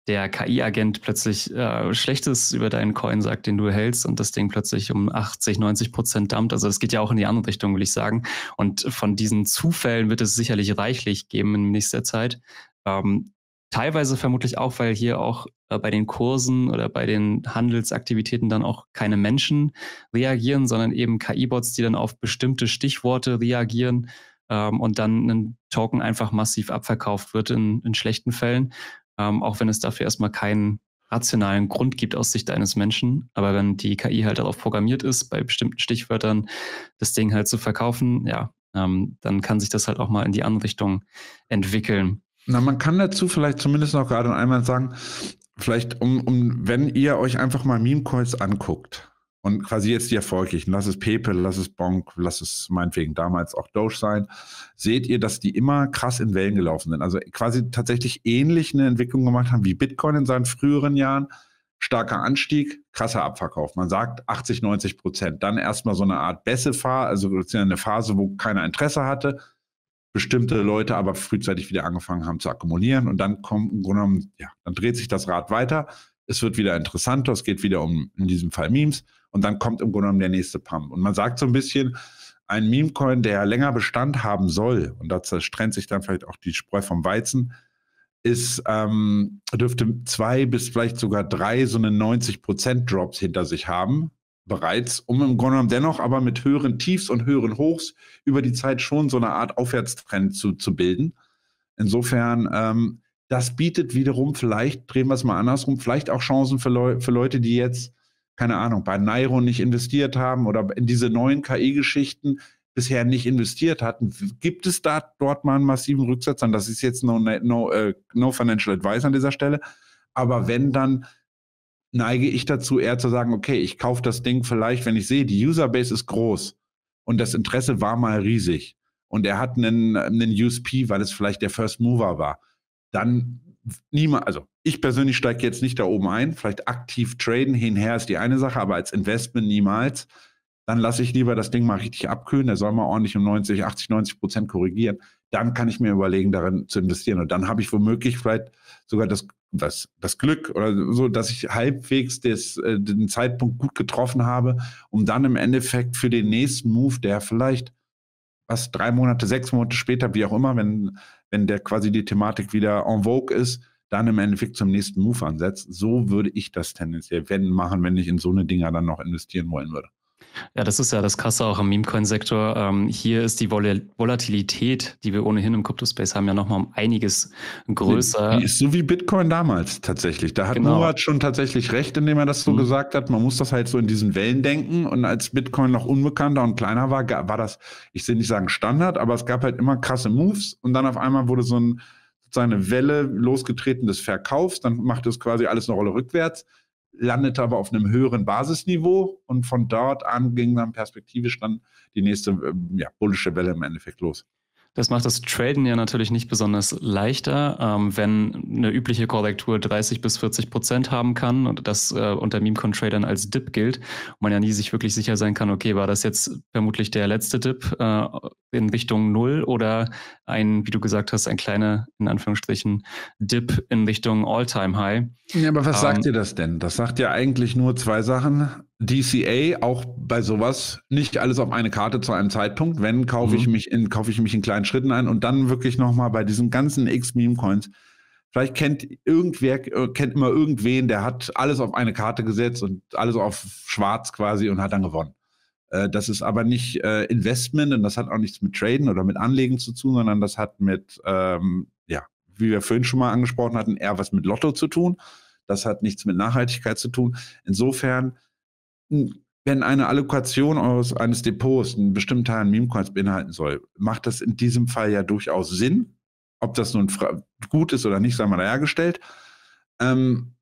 der KI-Agent plötzlich äh, Schlechtes über deinen Coin sagt, den du hältst und das Ding plötzlich um 80, 90 Prozent dumpt. Also das geht ja auch in die andere Richtung, will ich sagen. Und von diesen Zufällen wird es sicherlich reichlich geben in nächster Zeit. Ähm, Teilweise vermutlich auch, weil hier auch äh, bei den Kursen oder bei den Handelsaktivitäten dann auch keine Menschen reagieren, sondern eben KI-Bots, die dann auf bestimmte Stichworte reagieren ähm, und dann ein Token einfach massiv abverkauft wird in, in schlechten Fällen, ähm, auch wenn es dafür erstmal keinen rationalen Grund gibt aus Sicht eines Menschen. Aber wenn die KI halt darauf programmiert ist, bei bestimmten Stichwörtern das Ding halt zu verkaufen, ja, ähm, dann kann sich das halt auch mal in die andere Richtung entwickeln. Na, man kann dazu vielleicht zumindest noch gerade einmal sagen, vielleicht um, um wenn ihr euch einfach mal Meme-Coins anguckt und quasi jetzt die erfolglichen, lass es Pepe, lass es Bonk, lass es meinetwegen damals auch Doge sein, seht ihr, dass die immer krass in Wellen gelaufen sind. Also quasi tatsächlich ähnlich eine Entwicklung gemacht haben wie Bitcoin in seinen früheren Jahren. Starker Anstieg, krasser Abverkauf. Man sagt 80, 90 Prozent. Dann erstmal so eine Art Bässefahr, also eine Phase, wo keiner Interesse hatte bestimmte Leute aber frühzeitig wieder angefangen haben zu akkumulieren. Und dann kommt im Grunde genommen, ja, dann dreht sich das Rad weiter. Es wird wieder interessanter. Es geht wieder um, in diesem Fall Memes. Und dann kommt im Grunde genommen der nächste Pump. Und man sagt so ein bisschen, ein Meme-Coin, der länger Bestand haben soll, und da zerstrennt sich dann vielleicht auch die Spreu vom Weizen, ist, ähm, dürfte zwei bis vielleicht sogar drei so eine 90%-Drops hinter sich haben, bereits, um im Grunde genommen dennoch aber mit höheren Tiefs und höheren Hochs über die Zeit schon so eine Art Aufwärtstrend zu, zu bilden. Insofern, ähm, das bietet wiederum vielleicht, drehen wir es mal andersrum, vielleicht auch Chancen für, Leu für Leute, die jetzt, keine Ahnung, bei Nairo nicht investiert haben oder in diese neuen KI-Geschichten bisher nicht investiert hatten. Gibt es da dort mal einen massiven Rücksatz Das ist jetzt no, no, äh, no Financial Advice an dieser Stelle. Aber wenn dann neige ich dazu, eher zu sagen, okay, ich kaufe das Ding vielleicht, wenn ich sehe, die Userbase ist groß und das Interesse war mal riesig und er hat einen, einen USP, weil es vielleicht der First Mover war, dann niemand, also ich persönlich steige jetzt nicht da oben ein, vielleicht aktiv traden, hinher ist die eine Sache, aber als Investment niemals. Dann lasse ich lieber das Ding mal richtig abkühlen, der soll mal ordentlich um 90, 80, 90 Prozent korrigieren. Dann kann ich mir überlegen, darin zu investieren. Und dann habe ich womöglich vielleicht sogar das das, das Glück oder so, dass ich halbwegs des, äh, den Zeitpunkt gut getroffen habe, um dann im Endeffekt für den nächsten Move, der vielleicht was drei Monate, sechs Monate später, wie auch immer, wenn, wenn der quasi die Thematik wieder en vogue ist, dann im Endeffekt zum nächsten Move ansetzt. So würde ich das tendenziell wenn machen, wenn ich in so eine Dinger dann noch investieren wollen würde. Ja, das ist ja das Krasse auch im memecoin sektor Ähm, hier ist die Vol Volatilität, die wir ohnehin im Kryptospace haben, ja nochmal um einiges größer. Ist so wie Bitcoin damals tatsächlich. Da hat genau. Murat schon tatsächlich recht, indem er das so mhm. gesagt hat. Man muss das halt so in diesen Wellen denken. Und als Bitcoin noch unbekannter und kleiner war, war das, ich will nicht sagen Standard, aber es gab halt immer krasse Moves. Und dann auf einmal wurde so ein, seine Welle losgetreten des Verkaufs. Dann machte es quasi alles eine Rolle rückwärts landete aber auf einem höheren Basisniveau und von dort an ging dann perspektivisch dann die nächste ähm, ja, bullische Welle im Endeffekt los. Das macht das Traden ja natürlich nicht besonders leichter, ähm, wenn eine übliche Korrektur 30 bis 40 Prozent haben kann und das äh, unter Memecon-Tradern als Dip gilt. Und man ja nie sich wirklich sicher sein kann, okay, war das jetzt vermutlich der letzte Dip äh, in Richtung Null oder ein, wie du gesagt hast, ein kleiner, in Anführungsstrichen, Dip in Richtung All-Time-High. Ja, aber was ähm, sagt dir das denn? Das sagt ja eigentlich nur zwei Sachen. DCA auch bei sowas nicht alles auf eine Karte zu einem Zeitpunkt. Wenn kaufe mhm. ich mich in kaufe ich mich in kleinen Schritten ein und dann wirklich noch mal bei diesen ganzen X Meme Coins. Vielleicht kennt irgendwer äh, kennt immer irgendwen, der hat alles auf eine Karte gesetzt und alles auf Schwarz quasi und hat dann gewonnen. Äh, das ist aber nicht äh, Investment und das hat auch nichts mit Traden oder mit Anlegen zu tun, sondern das hat mit ähm, ja wie wir vorhin schon mal angesprochen hatten eher was mit Lotto zu tun. Das hat nichts mit Nachhaltigkeit zu tun. Insofern wenn eine Allokation aus eines Depots einen bestimmten Teil an Memecoins beinhalten soll, macht das in diesem Fall ja durchaus Sinn. Ob das nun gut ist oder nicht, sei mal dahergestellt. Ähm,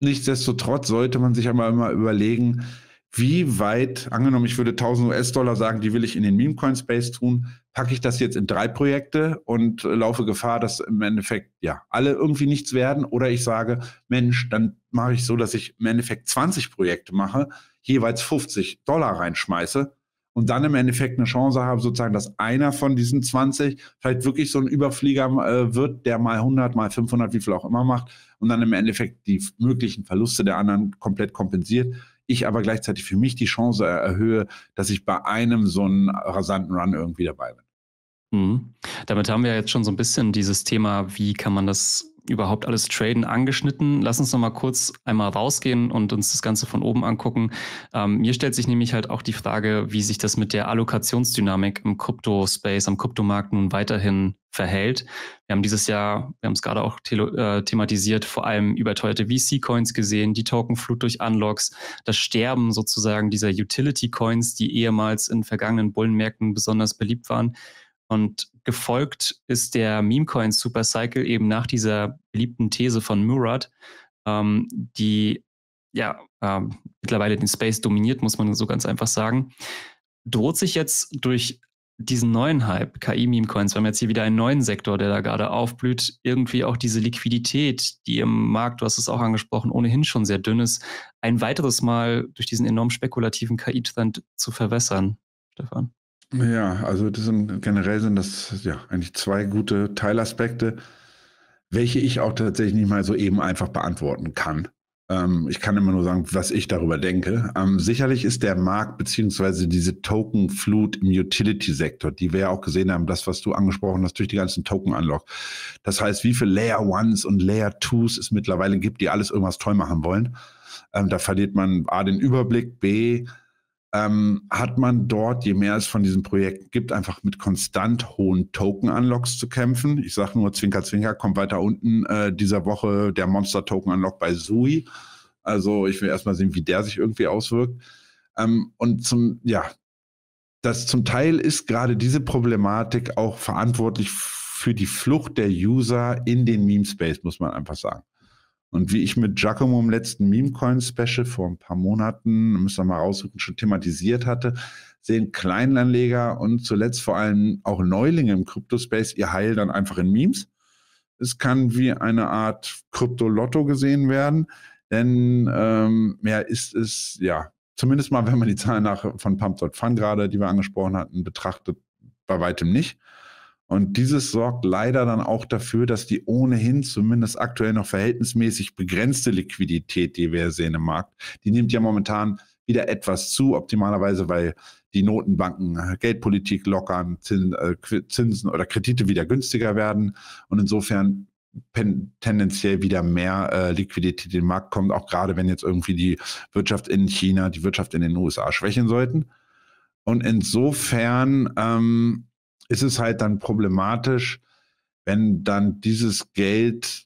nichtsdestotrotz sollte man sich aber immer überlegen, wie weit, angenommen, ich würde 1000 US-Dollar sagen, die will ich in den Memecoin-Space tun, packe ich das jetzt in drei Projekte und laufe Gefahr, dass im Endeffekt ja alle irgendwie nichts werden oder ich sage, Mensch, dann mache ich so, dass ich im Endeffekt 20 Projekte mache, jeweils 50 Dollar reinschmeiße und dann im Endeffekt eine Chance habe, sozusagen, dass einer von diesen 20 vielleicht wirklich so ein Überflieger äh, wird, der mal 100, mal 500, wie viel auch immer macht und dann im Endeffekt die möglichen Verluste der anderen komplett kompensiert. Ich aber gleichzeitig für mich die Chance erhöhe, dass ich bei einem so einen rasanten Run irgendwie dabei bin. Mhm. Damit haben wir jetzt schon so ein bisschen dieses Thema, wie kann man das überhaupt alles Traden angeschnitten. Lass uns nochmal kurz einmal rausgehen und uns das Ganze von oben angucken. Ähm, mir stellt sich nämlich halt auch die Frage, wie sich das mit der Allokationsdynamik im Krypto-Space, am Kryptomarkt nun weiterhin verhält. Wir haben dieses Jahr, wir haben es gerade auch äh, thematisiert, vor allem überteuerte VC-Coins gesehen, die Tokenflut durch Unlocks, das Sterben sozusagen dieser Utility-Coins, die ehemals in vergangenen Bullenmärkten besonders beliebt waren. Und Gefolgt ist der Memecoin Supercycle eben nach dieser beliebten These von Murat, ähm, die ja ähm, mittlerweile den Space dominiert, muss man so ganz einfach sagen. Droht sich jetzt durch diesen neuen Hype, ki memecoins wir haben jetzt hier wieder einen neuen Sektor, der da gerade aufblüht, irgendwie auch diese Liquidität, die im Markt, du hast es auch angesprochen, ohnehin schon sehr dünn ist, ein weiteres Mal durch diesen enorm spekulativen KI-Trend zu verwässern, Stefan? Ja, also das sind generell sind das ja eigentlich zwei gute Teilaspekte, welche ich auch tatsächlich nicht mal so eben einfach beantworten kann. Ähm, ich kann immer nur sagen, was ich darüber denke. Ähm, sicherlich ist der Markt bzw. diese Token-Flut im Utility-Sektor, die wir ja auch gesehen haben, das, was du angesprochen hast, durch die ganzen Token-Unlock. Das heißt, wie viele Layer Ones und Layer Twos es mittlerweile gibt, die alles irgendwas toll machen wollen. Ähm, da verliert man A, den Überblick, B, ähm, hat man dort, je mehr es von diesen Projekten gibt, einfach mit konstant hohen Token-Unlocks zu kämpfen. Ich sage nur, Zwinker, Zwinker, kommt weiter unten äh, dieser Woche der Monster-Token-Unlock bei Sui. Also ich will erstmal sehen, wie der sich irgendwie auswirkt. Ähm, und zum, ja, das zum Teil ist gerade diese Problematik auch verantwortlich für die Flucht der User in den Meme-Space, muss man einfach sagen. Und wie ich mit Giacomo im letzten Memecoin-Special vor ein paar Monaten, müssen wir mal rausrücken, schon thematisiert hatte, sehen Kleinanleger und zuletzt vor allem auch Neulinge im Crypto-Space ihr Heil dann einfach in Memes. Es kann wie eine Art Krypto-Lotto gesehen werden, denn ähm, mehr ist es, ja, zumindest mal, wenn man die Zahlen nach von Pump.fun gerade, die wir angesprochen hatten, betrachtet, bei weitem nicht. Und dieses sorgt leider dann auch dafür, dass die ohnehin zumindest aktuell noch verhältnismäßig begrenzte Liquidität, die wir sehen im Markt, die nimmt ja momentan wieder etwas zu, optimalerweise, weil die Notenbanken äh, Geldpolitik lockern, äh, Zinsen oder Kredite wieder günstiger werden und insofern tendenziell wieder mehr äh, Liquidität in den Markt kommt, auch gerade wenn jetzt irgendwie die Wirtschaft in China, die Wirtschaft in den USA schwächen sollten. Und insofern ähm, ist es halt dann problematisch, wenn dann dieses Geld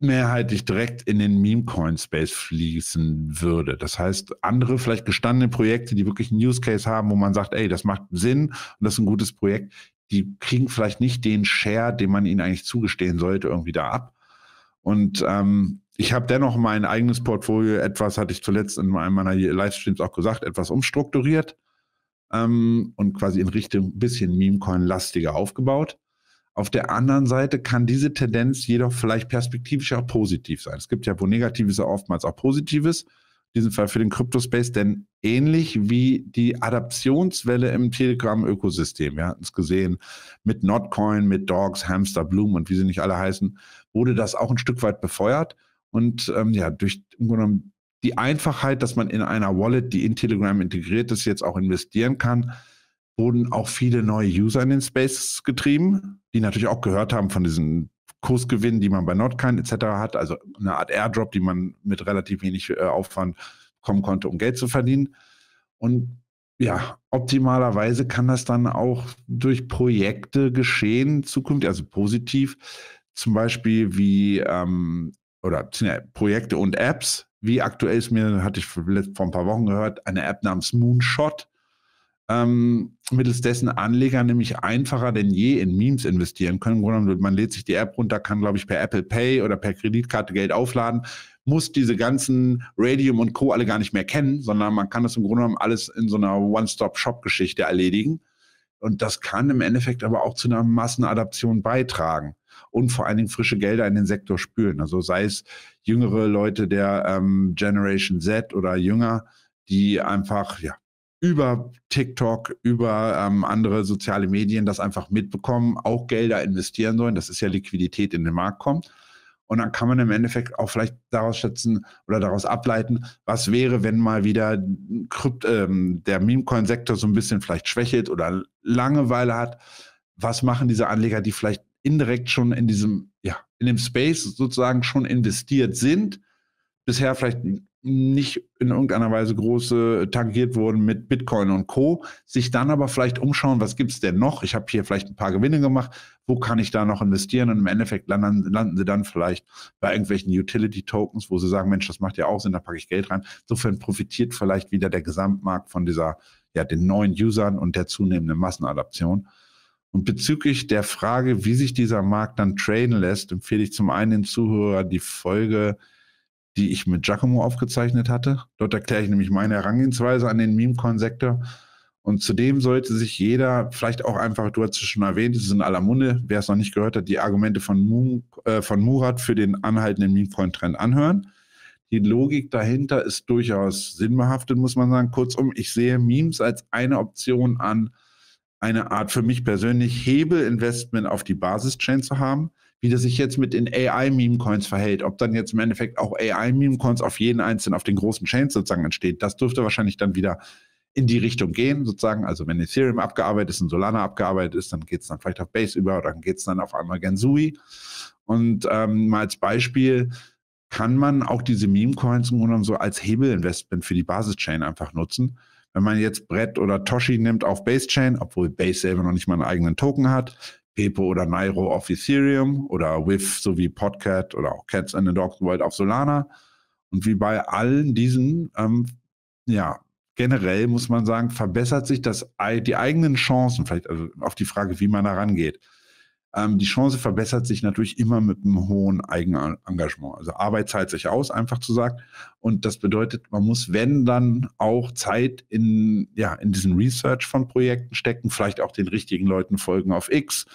mehrheitlich direkt in den Meme-Coin-Space fließen würde. Das heißt, andere vielleicht gestandene Projekte, die wirklich einen Use-Case haben, wo man sagt, ey, das macht Sinn und das ist ein gutes Projekt, die kriegen vielleicht nicht den Share, den man ihnen eigentlich zugestehen sollte, irgendwie da ab. Und ähm, ich habe dennoch mein eigenes Portfolio etwas, hatte ich zuletzt in einem meiner Livestreams auch gesagt, etwas umstrukturiert ähm, und quasi in Richtung ein bisschen Memecoin-lastiger aufgebaut. Auf der anderen Seite kann diese Tendenz jedoch vielleicht perspektivisch auch positiv sein. Es gibt ja, wo Negatives oftmals auch Positives. In diesem Fall für den Crypto-Space, denn ähnlich wie die Adaptionswelle im Telegram-Ökosystem, wir hatten es gesehen, mit Notcoin, mit Dogs, Hamster, Bloom und wie sie nicht alle heißen, wurde das auch ein Stück weit befeuert. Und ähm, ja, durch, im Grunde genommen, die Einfachheit, dass man in einer Wallet, die in Telegram integriert ist, jetzt auch investieren kann, wurden auch viele neue User in den Space getrieben, die natürlich auch gehört haben von diesen Kursgewinnen, die man bei Nordkind etc. hat, also eine Art Airdrop, die man mit relativ wenig äh, Aufwand kommen konnte, um Geld zu verdienen. Und ja, optimalerweise kann das dann auch durch Projekte geschehen, zukünftig, also positiv, zum Beispiel wie ähm, oder ja, Projekte und Apps, wie aktuell ist mir, hatte ich vor ein paar Wochen gehört, eine App namens Moonshot, ähm, mittels dessen Anleger nämlich einfacher denn je in Memes investieren können. Man lädt sich die App runter, kann, glaube ich, per Apple Pay oder per Kreditkarte Geld aufladen, muss diese ganzen Radium und Co. alle gar nicht mehr kennen, sondern man kann das im Grunde genommen alles in so einer One-Stop-Shop-Geschichte erledigen. Und das kann im Endeffekt aber auch zu einer Massenadaption beitragen und vor allen Dingen frische Gelder in den Sektor spülen. Also sei es jüngere Leute der ähm, Generation Z oder jünger, die einfach ja, über TikTok, über ähm, andere soziale Medien das einfach mitbekommen, auch Gelder investieren sollen. Das ist ja Liquidität in den Markt kommt. Und dann kann man im Endeffekt auch vielleicht daraus schätzen oder daraus ableiten, was wäre, wenn mal wieder Krypt, ähm, der memecoin sektor so ein bisschen vielleicht schwächelt oder Langeweile hat. Was machen diese Anleger, die vielleicht indirekt schon in diesem, ja, in dem Space sozusagen schon investiert sind, bisher vielleicht nicht in irgendeiner Weise große äh, tangiert wurden mit Bitcoin und Co., sich dann aber vielleicht umschauen, was gibt es denn noch? Ich habe hier vielleicht ein paar Gewinne gemacht, wo kann ich da noch investieren? Und im Endeffekt landen, landen sie dann vielleicht bei irgendwelchen Utility-Tokens, wo sie sagen, Mensch, das macht ja auch Sinn, da packe ich Geld rein. Insofern profitiert vielleicht wieder der Gesamtmarkt von dieser, ja, den neuen Usern und der zunehmenden Massenadaption. Und bezüglich der Frage, wie sich dieser Markt dann traden lässt, empfehle ich zum einen den Zuhörer die Folge, die ich mit Giacomo aufgezeichnet hatte. Dort erkläre ich nämlich meine Herangehensweise an den Meme-Con-Sektor. Und zudem sollte sich jeder, vielleicht auch einfach, du hast es schon erwähnt, es ist in aller Munde, wer es noch nicht gehört hat, die Argumente von, Mum, äh, von Murat für den anhaltenden Meme-Coin-Trend anhören. Die Logik dahinter ist durchaus sinnbehaftet, muss man sagen. Kurzum, ich sehe Memes als eine Option an, eine Art für mich persönlich Hebelinvestment auf die Basis-Chain zu haben, wie das sich jetzt mit den AI-Meme-Coins verhält, ob dann jetzt im Endeffekt auch AI-Meme-Coins auf jeden einzelnen, auf den großen Chains sozusagen entsteht, das dürfte wahrscheinlich dann wieder in die Richtung gehen, sozusagen. Also wenn Ethereum abgearbeitet ist und Solana abgearbeitet ist, dann geht es dann vielleicht auf Base über oder dann geht es dann auf einmal Gensui. Und ähm, mal als Beispiel kann man auch diese Meme-Coins im Grunde genommen so als Hebelinvestment für die Basis-Chain einfach nutzen. Wenn man jetzt Brett oder Toshi nimmt auf Basechain, obwohl Base selber noch nicht mal einen eigenen Token hat, Pepo oder Nairo auf Ethereum oder With sowie Podcat oder auch Cats and the Dogs World auf Solana. Und wie bei allen diesen, ähm, ja, generell muss man sagen, verbessert sich das, die eigenen Chancen, vielleicht also auf die Frage, wie man da rangeht. Ähm, die Chance verbessert sich natürlich immer mit einem hohen Eigenengagement. Also Arbeit zahlt sich aus, einfach zu sagen. Und das bedeutet, man muss, wenn dann auch Zeit in, ja, in diesen Research von Projekten stecken, vielleicht auch den richtigen Leuten folgen auf X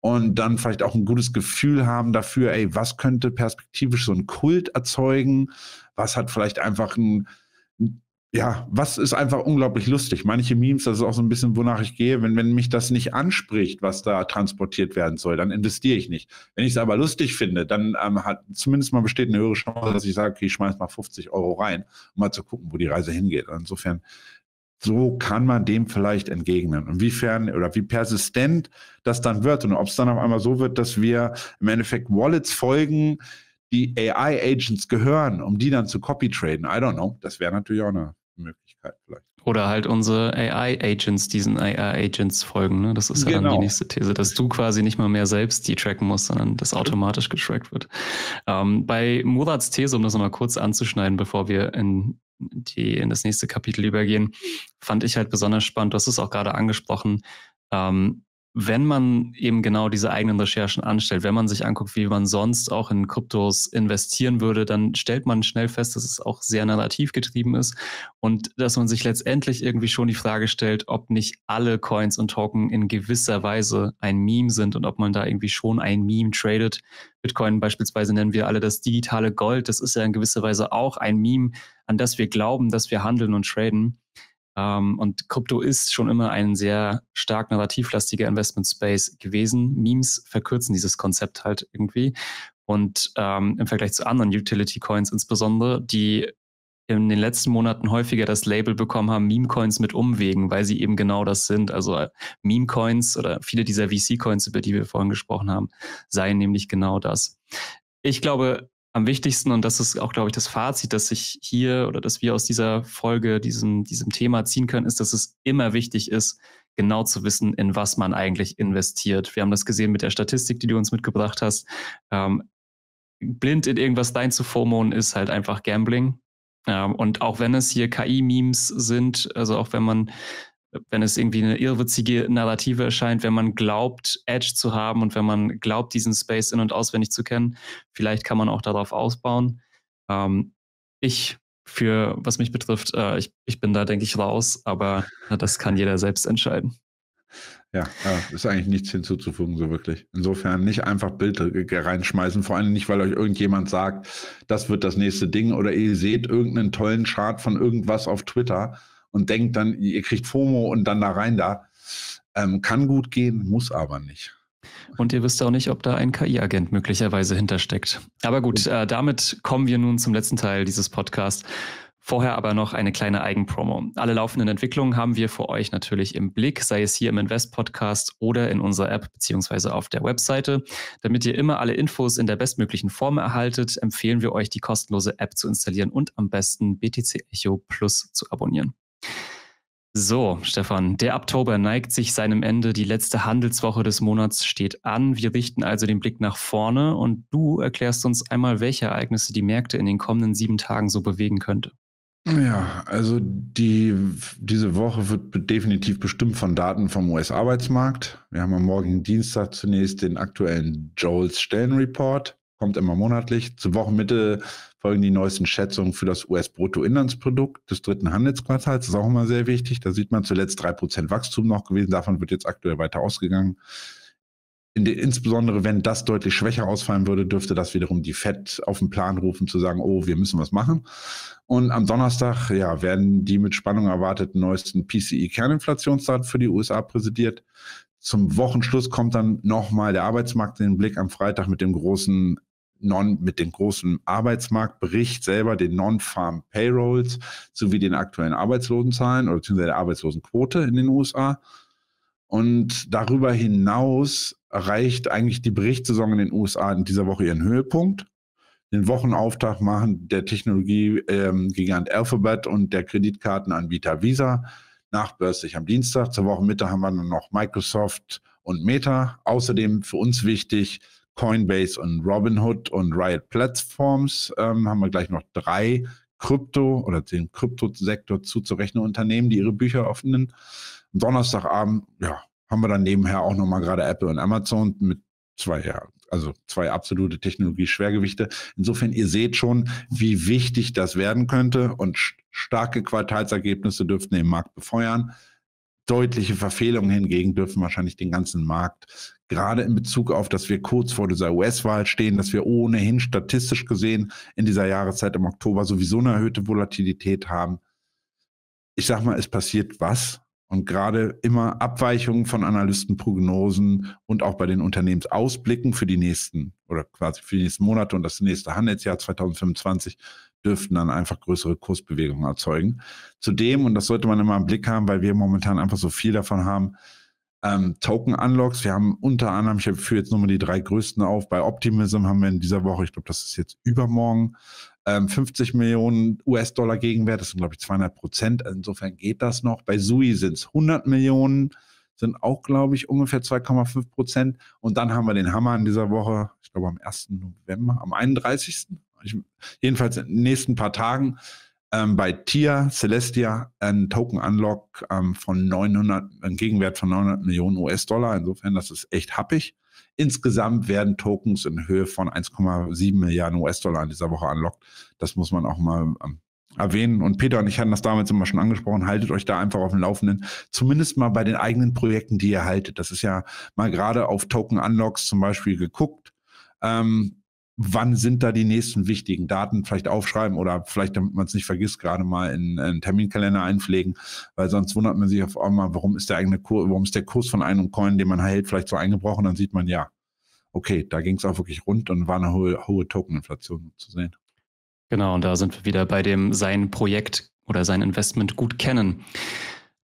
und dann vielleicht auch ein gutes Gefühl haben dafür, ey, was könnte perspektivisch so ein Kult erzeugen? Was hat vielleicht einfach ein, ein ja, was ist einfach unglaublich lustig. Manche Memes, das ist auch so ein bisschen, wonach ich gehe. Wenn, wenn mich das nicht anspricht, was da transportiert werden soll, dann investiere ich nicht. Wenn ich es aber lustig finde, dann ähm, hat zumindest mal besteht eine höhere Chance, dass ich sage, okay, ich schmeiß mal 50 Euro rein, um mal zu gucken, wo die Reise hingeht. Und insofern, so kann man dem vielleicht entgegnen. Inwiefern oder wie persistent das dann wird und ob es dann auf einmal so wird, dass wir im Endeffekt Wallets folgen, die AI-Agents gehören, um die dann zu copy-traden. I don't know. Das wäre natürlich auch eine Möglichkeit vielleicht. Oder halt unsere AI-Agents, diesen AI-Agents folgen. Ne? Das ist ja genau. dann die genau. nächste These, dass du quasi nicht mal mehr selbst die tracken musst, sondern das automatisch getrackt wird. Ähm, bei Murats These, um das nochmal kurz anzuschneiden, bevor wir in, die, in das nächste Kapitel übergehen, fand ich halt besonders spannend, du hast es auch gerade angesprochen, ähm, wenn man eben genau diese eigenen Recherchen anstellt, wenn man sich anguckt, wie man sonst auch in Kryptos investieren würde, dann stellt man schnell fest, dass es auch sehr narrativ getrieben ist und dass man sich letztendlich irgendwie schon die Frage stellt, ob nicht alle Coins und Token in gewisser Weise ein Meme sind und ob man da irgendwie schon ein Meme tradet. Bitcoin beispielsweise nennen wir alle das digitale Gold. Das ist ja in gewisser Weise auch ein Meme, an das wir glauben, dass wir handeln und traden. Ähm, und Krypto ist schon immer ein sehr stark narrativlastiger Investment Space gewesen. Memes verkürzen dieses Konzept halt irgendwie. Und ähm, im Vergleich zu anderen Utility Coins insbesondere, die in den letzten Monaten häufiger das Label bekommen haben, Meme-Coins mit Umwegen, weil sie eben genau das sind. Also äh, Meme-Coins oder viele dieser VC-Coins, über die wir vorhin gesprochen haben, seien nämlich genau das. Ich glaube, am wichtigsten, und das ist auch, glaube ich, das Fazit, dass ich hier oder dass wir aus dieser Folge diesem, diesem Thema ziehen können, ist, dass es immer wichtig ist, genau zu wissen, in was man eigentlich investiert. Wir haben das gesehen mit der Statistik, die du uns mitgebracht hast. Ähm, blind in irgendwas rein zu FOMOen ist halt einfach Gambling. Ähm, und auch wenn es hier KI-Memes sind, also auch wenn man wenn es irgendwie eine irrwitzige Narrative erscheint, wenn man glaubt, Edge zu haben und wenn man glaubt, diesen Space in- und auswendig zu kennen, vielleicht kann man auch darauf ausbauen. Ähm, ich, für was mich betrifft, äh, ich, ich bin da, denke ich, raus, aber das kann jeder selbst entscheiden. Ja, äh, ist eigentlich nichts hinzuzufügen, so wirklich. Insofern nicht einfach Bilder äh, reinschmeißen, vor allem nicht, weil euch irgendjemand sagt, das wird das nächste Ding oder ihr seht irgendeinen tollen Chart von irgendwas auf Twitter und denkt dann, ihr kriegt FOMO und dann da rein da. Ähm, kann gut gehen, muss aber nicht. Und ihr wisst auch nicht, ob da ein KI-Agent möglicherweise hintersteckt. Aber gut, äh, damit kommen wir nun zum letzten Teil dieses Podcasts. Vorher aber noch eine kleine Eigenpromo. Alle laufenden Entwicklungen haben wir für euch natürlich im Blick, sei es hier im Invest Podcast oder in unserer App beziehungsweise auf der Webseite. Damit ihr immer alle Infos in der bestmöglichen Form erhaltet, empfehlen wir euch, die kostenlose App zu installieren und am besten BTC Echo Plus zu abonnieren. So, Stefan, der Oktober neigt sich seinem Ende. Die letzte Handelswoche des Monats steht an. Wir richten also den Blick nach vorne und du erklärst uns einmal, welche Ereignisse die Märkte in den kommenden sieben Tagen so bewegen könnte. Ja, also die, diese Woche wird definitiv bestimmt von Daten vom US-Arbeitsmarkt. Wir haben am morgigen Dienstag zunächst den aktuellen Joles Stellenreport kommt immer monatlich. Zur Wochenmitte folgen die neuesten Schätzungen für das US-Bruttoinlandsprodukt des dritten Handelsquartals. Das ist auch immer sehr wichtig. Da sieht man zuletzt 3% Wachstum noch gewesen. Davon wird jetzt aktuell weiter ausgegangen. In de, insbesondere wenn das deutlich schwächer ausfallen würde, dürfte das wiederum die FED auf den Plan rufen, zu sagen, oh, wir müssen was machen. Und am Donnerstag ja, werden die mit Spannung erwarteten neuesten PCI-Kerninflationsdaten für die USA präsentiert. Zum Wochenschluss kommt dann nochmal der Arbeitsmarkt in den Blick am Freitag mit dem großen Non, mit dem großen Arbeitsmarktbericht selber, den Non-Farm Payrolls sowie den aktuellen Arbeitslosenzahlen oder beziehungsweise der Arbeitslosenquote in den USA. Und darüber hinaus erreicht eigentlich die Berichtssaison in den USA in dieser Woche ihren Höhepunkt. Den Wochenauftakt machen der Technologiegigant ähm, Alphabet und der Kreditkartenanbieter Visa nachbörslich am Dienstag. Zur Wochenmitte haben wir dann noch Microsoft und Meta. Außerdem für uns wichtig, Coinbase und Robinhood und Riot Platforms ähm, haben wir gleich noch drei Krypto oder den Kryptosektor zuzurechnen Unternehmen, die ihre Bücher öffnen. Donnerstagabend, ja, haben wir dann nebenher auch nochmal gerade Apple und Amazon mit zwei, ja, also zwei absolute Technologie-Schwergewichte. Insofern, ihr seht schon, wie wichtig das werden könnte und starke Quartalsergebnisse dürften den Markt befeuern. Deutliche Verfehlungen hingegen dürfen wahrscheinlich den ganzen Markt gerade in Bezug auf, dass wir kurz vor dieser US-Wahl stehen, dass wir ohnehin statistisch gesehen in dieser Jahreszeit im Oktober sowieso eine erhöhte Volatilität haben. Ich sag mal, es passiert was und gerade immer Abweichungen von Analystenprognosen und auch bei den Unternehmensausblicken für die nächsten oder quasi für die nächsten Monate und das nächste Handelsjahr 2025 dürften dann einfach größere Kursbewegungen erzeugen. Zudem, und das sollte man immer im Blick haben, weil wir momentan einfach so viel davon haben, ähm, Token Unlocks, Wir haben unter anderem, ich führe jetzt nur mal die drei größten auf. Bei Optimism haben wir in dieser Woche, ich glaube, das ist jetzt übermorgen, ähm, 50 Millionen US-Dollar Gegenwert. Das sind, glaube ich, 200 Prozent. Insofern geht das noch. Bei Sui sind es 100 Millionen, sind auch, glaube ich, ungefähr 2,5 Prozent. Und dann haben wir den Hammer in dieser Woche, ich glaube, am 1. November, am 31. Ich, jedenfalls in den nächsten paar Tagen ähm, bei TIA Celestia ein Token Unlock ähm, von 900, ein Gegenwert von 900 Millionen US-Dollar. Insofern, das ist echt happig. Insgesamt werden Tokens in Höhe von 1,7 Milliarden US-Dollar in dieser Woche unlockt. Das muss man auch mal ähm, erwähnen. Und Peter und ich hatten das damals immer schon angesprochen. Haltet euch da einfach auf dem Laufenden. Zumindest mal bei den eigenen Projekten, die ihr haltet. Das ist ja mal gerade auf Token Unlocks zum Beispiel geguckt. Ähm, wann sind da die nächsten wichtigen Daten, vielleicht aufschreiben oder vielleicht, damit man es nicht vergisst, gerade mal in, in einen Terminkalender einpflegen, weil sonst wundert man sich auf einmal, warum ist der eigene Kurs, warum ist der Kurs von einem Coin, den man hält, vielleicht so eingebrochen, dann sieht man ja, okay, da ging es auch wirklich rund und war eine hohe, hohe Tokeninflation zu sehen. Genau, und da sind wir wieder bei dem sein Projekt oder sein Investment gut kennen.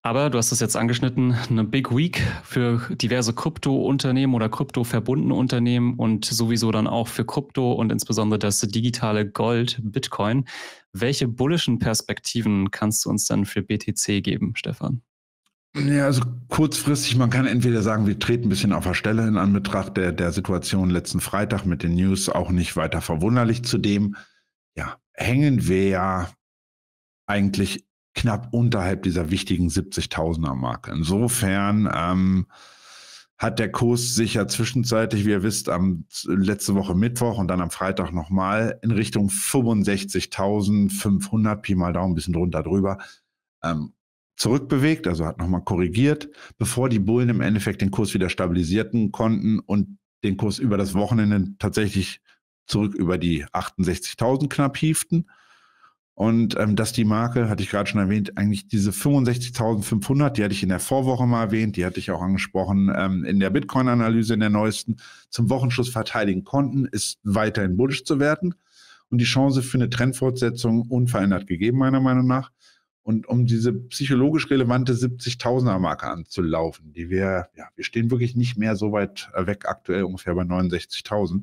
Aber du hast es jetzt angeschnitten, eine Big Week für diverse Krypto-Unternehmen oder krypto-verbundene Unternehmen und sowieso dann auch für Krypto und insbesondere das digitale Gold, Bitcoin. Welche bullischen Perspektiven kannst du uns dann für BTC geben, Stefan? Ja, also kurzfristig, man kann entweder sagen, wir treten ein bisschen auf der Stelle in Anbetracht der, der Situation letzten Freitag mit den News, auch nicht weiter verwunderlich. Zudem, ja, hängen wir ja eigentlich knapp unterhalb dieser wichtigen 70.000er Marke. Insofern ähm, hat der Kurs sich ja zwischenzeitlich, wie ihr wisst, am letzte Woche Mittwoch und dann am Freitag nochmal in Richtung 65.500 Pi mal Daumen, ein bisschen drunter drüber, ähm, zurückbewegt, also hat nochmal korrigiert, bevor die Bullen im Endeffekt den Kurs wieder stabilisierten konnten und den Kurs über das Wochenende tatsächlich zurück über die 68.000 knapp hieften. Und ähm, dass die Marke, hatte ich gerade schon erwähnt, eigentlich diese 65.500, die hatte ich in der Vorwoche mal erwähnt, die hatte ich auch angesprochen ähm, in der Bitcoin-Analyse in der neuesten, zum Wochenschluss verteidigen konnten, ist weiterhin bullisch zu werten und die Chance für eine Trendfortsetzung unverändert gegeben, meiner Meinung nach. Und um diese psychologisch relevante 70.000er-Marke anzulaufen, die wir, ja, wir stehen wirklich nicht mehr so weit weg, aktuell ungefähr bei 69.000.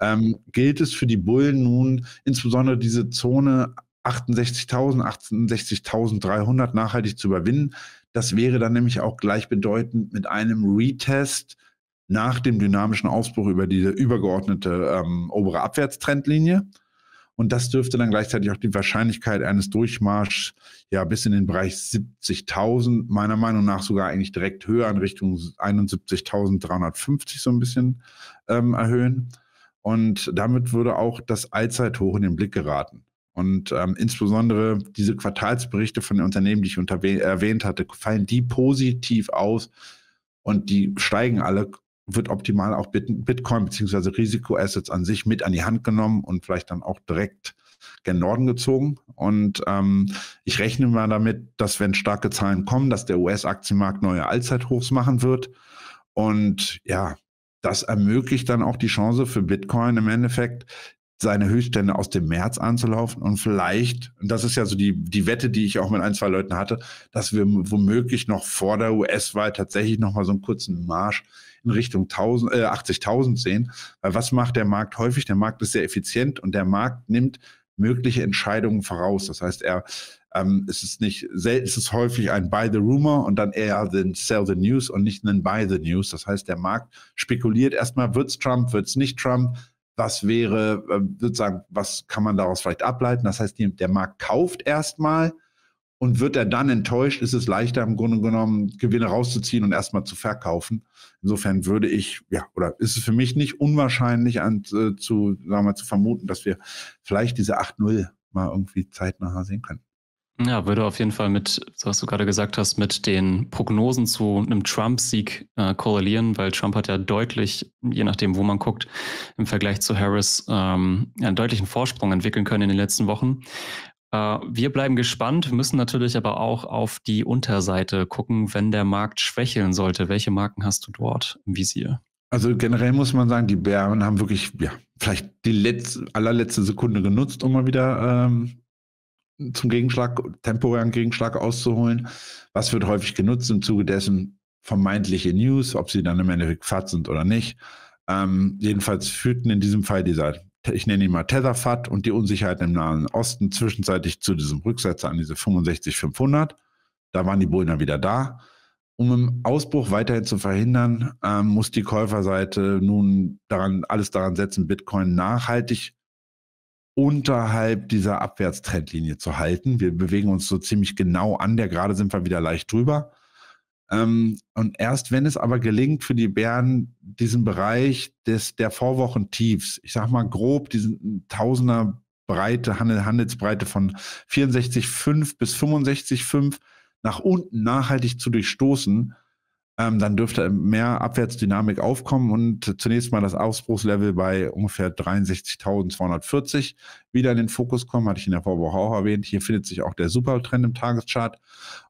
Ähm, gilt es für die Bullen nun insbesondere diese Zone 68.000, 68.300 nachhaltig zu überwinden. Das wäre dann nämlich auch gleichbedeutend mit einem Retest nach dem dynamischen Ausbruch über diese übergeordnete ähm, obere Abwärtstrendlinie. Und das dürfte dann gleichzeitig auch die Wahrscheinlichkeit eines Durchmarschs ja bis in den Bereich 70.000, meiner Meinung nach sogar eigentlich direkt höher in Richtung 71.350 so ein bisschen ähm, erhöhen. Und damit würde auch das Allzeithoch in den Blick geraten. Und ähm, insbesondere diese Quartalsberichte von den Unternehmen, die ich erwähnt hatte, fallen die positiv aus und die steigen alle, wird optimal auch Bitcoin bzw. Risikoassets an sich mit an die Hand genommen und vielleicht dann auch direkt gen Norden gezogen. Und ähm, ich rechne mal damit, dass wenn starke Zahlen kommen, dass der US-Aktienmarkt neue Allzeithochs machen wird. Und ja, das ermöglicht dann auch die Chance für Bitcoin im Endeffekt seine Höchststände aus dem März anzulaufen und vielleicht, und das ist ja so die, die Wette, die ich auch mit ein, zwei Leuten hatte, dass wir womöglich noch vor der US-Wahl tatsächlich nochmal so einen kurzen Marsch in Richtung 1000, äh, 80.000 sehen. Weil was macht der Markt häufig? Der Markt ist sehr effizient und der Markt nimmt mögliche Entscheidungen voraus. Das heißt, er ähm, es ist nicht selten, es ist häufig ein Buy the Rumor und dann eher den Sell the News und nicht einen Buy the News. Das heißt, der Markt spekuliert erstmal, wird's Trump, wird's nicht Trump, das wäre sozusagen, ähm, was kann man daraus vielleicht ableiten? Das heißt, der Markt kauft erstmal und wird er dann enttäuscht, ist es leichter im Grunde genommen Gewinne rauszuziehen und erstmal zu verkaufen. Insofern würde ich, ja, oder ist es für mich nicht unwahrscheinlich an, äh, zu, sagen wir, zu vermuten, dass wir vielleicht diese 8-0 mal irgendwie zeitnah sehen können. Ja, würde auf jeden Fall mit, was du gerade gesagt hast, mit den Prognosen zu einem Trump-Sieg äh, korrelieren, weil Trump hat ja deutlich, je nachdem, wo man guckt, im Vergleich zu Harris ähm, einen deutlichen Vorsprung entwickeln können in den letzten Wochen. Äh, wir bleiben gespannt, müssen natürlich aber auch auf die Unterseite gucken, wenn der Markt schwächeln sollte. Welche Marken hast du dort im Visier? Also generell muss man sagen, die Bären haben wirklich, ja, vielleicht die letzte, allerletzte Sekunde genutzt, um mal wieder ähm, zum Gegenschlag, temporären Gegenschlag auszuholen. Was wird häufig genutzt im Zuge dessen vermeintliche News, ob sie dann im Endeffekt FAT sind oder nicht. Ähm, jedenfalls führten in diesem Fall dieser, ich nenne ihn mal Tether-FAT und die Unsicherheiten im Nahen Osten zwischenzeitlich zu diesem Rücksetzer an diese 65500. Da waren die Bullen dann wieder da. Um im Ausbruch weiterhin zu verhindern, ähm, muss die Käuferseite nun daran, alles daran setzen, Bitcoin nachhaltig unterhalb dieser Abwärtstrendlinie zu halten. Wir bewegen uns so ziemlich genau an, der gerade sind wir wieder leicht drüber. Ähm, und erst wenn es aber gelingt für die Bären, diesen Bereich des, der Vorwochentiefs, ich sag mal grob, diesen Tausender Breite, Handelsbreite von 64,5 bis 65,5 nach unten nachhaltig zu durchstoßen, ähm, dann dürfte mehr Abwärtsdynamik aufkommen und zunächst mal das Ausbruchslevel bei ungefähr 63.240 wieder in den Fokus kommen, hatte ich in der Vorwoche auch erwähnt. Hier findet sich auch der Supertrend im Tageschart.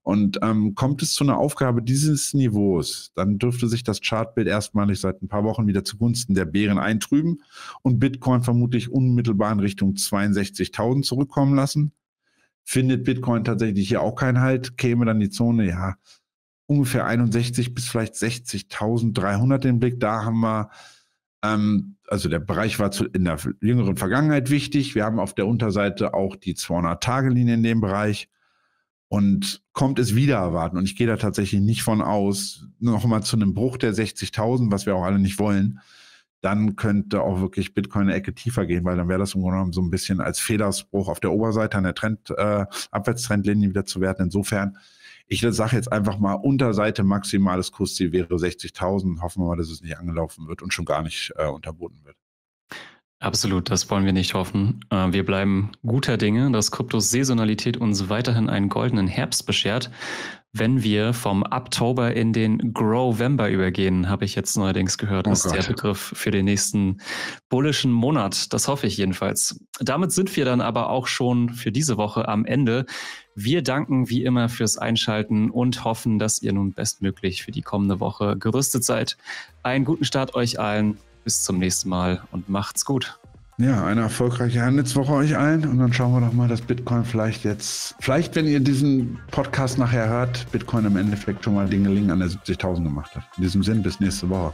Und ähm, kommt es zu einer Aufgabe dieses Niveaus, dann dürfte sich das Chartbild erstmalig seit ein paar Wochen wieder zugunsten der Bären eintrüben und Bitcoin vermutlich unmittelbar in Richtung 62.000 zurückkommen lassen findet Bitcoin tatsächlich hier auch keinen Halt, käme dann die Zone, ja, ungefähr 61 bis vielleicht 60.300 den Blick. Da haben wir, ähm, also der Bereich war zu, in der jüngeren Vergangenheit wichtig. Wir haben auf der Unterseite auch die 200-Tage-Linie in dem Bereich. Und kommt es wieder erwarten. Und ich gehe da tatsächlich nicht von aus, nochmal zu einem Bruch der 60.000, was wir auch alle nicht wollen, dann könnte auch wirklich Bitcoin eine Ecke tiefer gehen, weil dann wäre das im Grunde genommen so ein bisschen als Federsbruch auf der Oberseite an der Trend, äh, Abwärtstrendlinie wieder zu werten. Insofern ich sage jetzt einfach mal, Unterseite maximales Kursziel wäre 60.000. Hoffen wir mal, dass es nicht angelaufen wird und schon gar nicht äh, unterboten wird. Absolut, das wollen wir nicht hoffen. Äh, wir bleiben guter Dinge, dass Kryptos Saisonalität uns weiterhin einen goldenen Herbst beschert. Wenn wir vom Oktober in den Growember übergehen, habe ich jetzt neuerdings gehört, oh ist Gott. der Begriff für den nächsten bullischen Monat. Das hoffe ich jedenfalls. Damit sind wir dann aber auch schon für diese Woche am Ende. Wir danken wie immer fürs Einschalten und hoffen, dass ihr nun bestmöglich für die kommende Woche gerüstet seid. Einen guten Start euch allen. Bis zum nächsten Mal und macht's gut. Ja, eine erfolgreiche Handelswoche euch allen und dann schauen wir doch mal, dass Bitcoin vielleicht jetzt, vielleicht wenn ihr diesen Podcast nachher hört, Bitcoin im Endeffekt schon mal Dingeling an der 70.000 gemacht hat. In diesem Sinn, bis nächste Woche.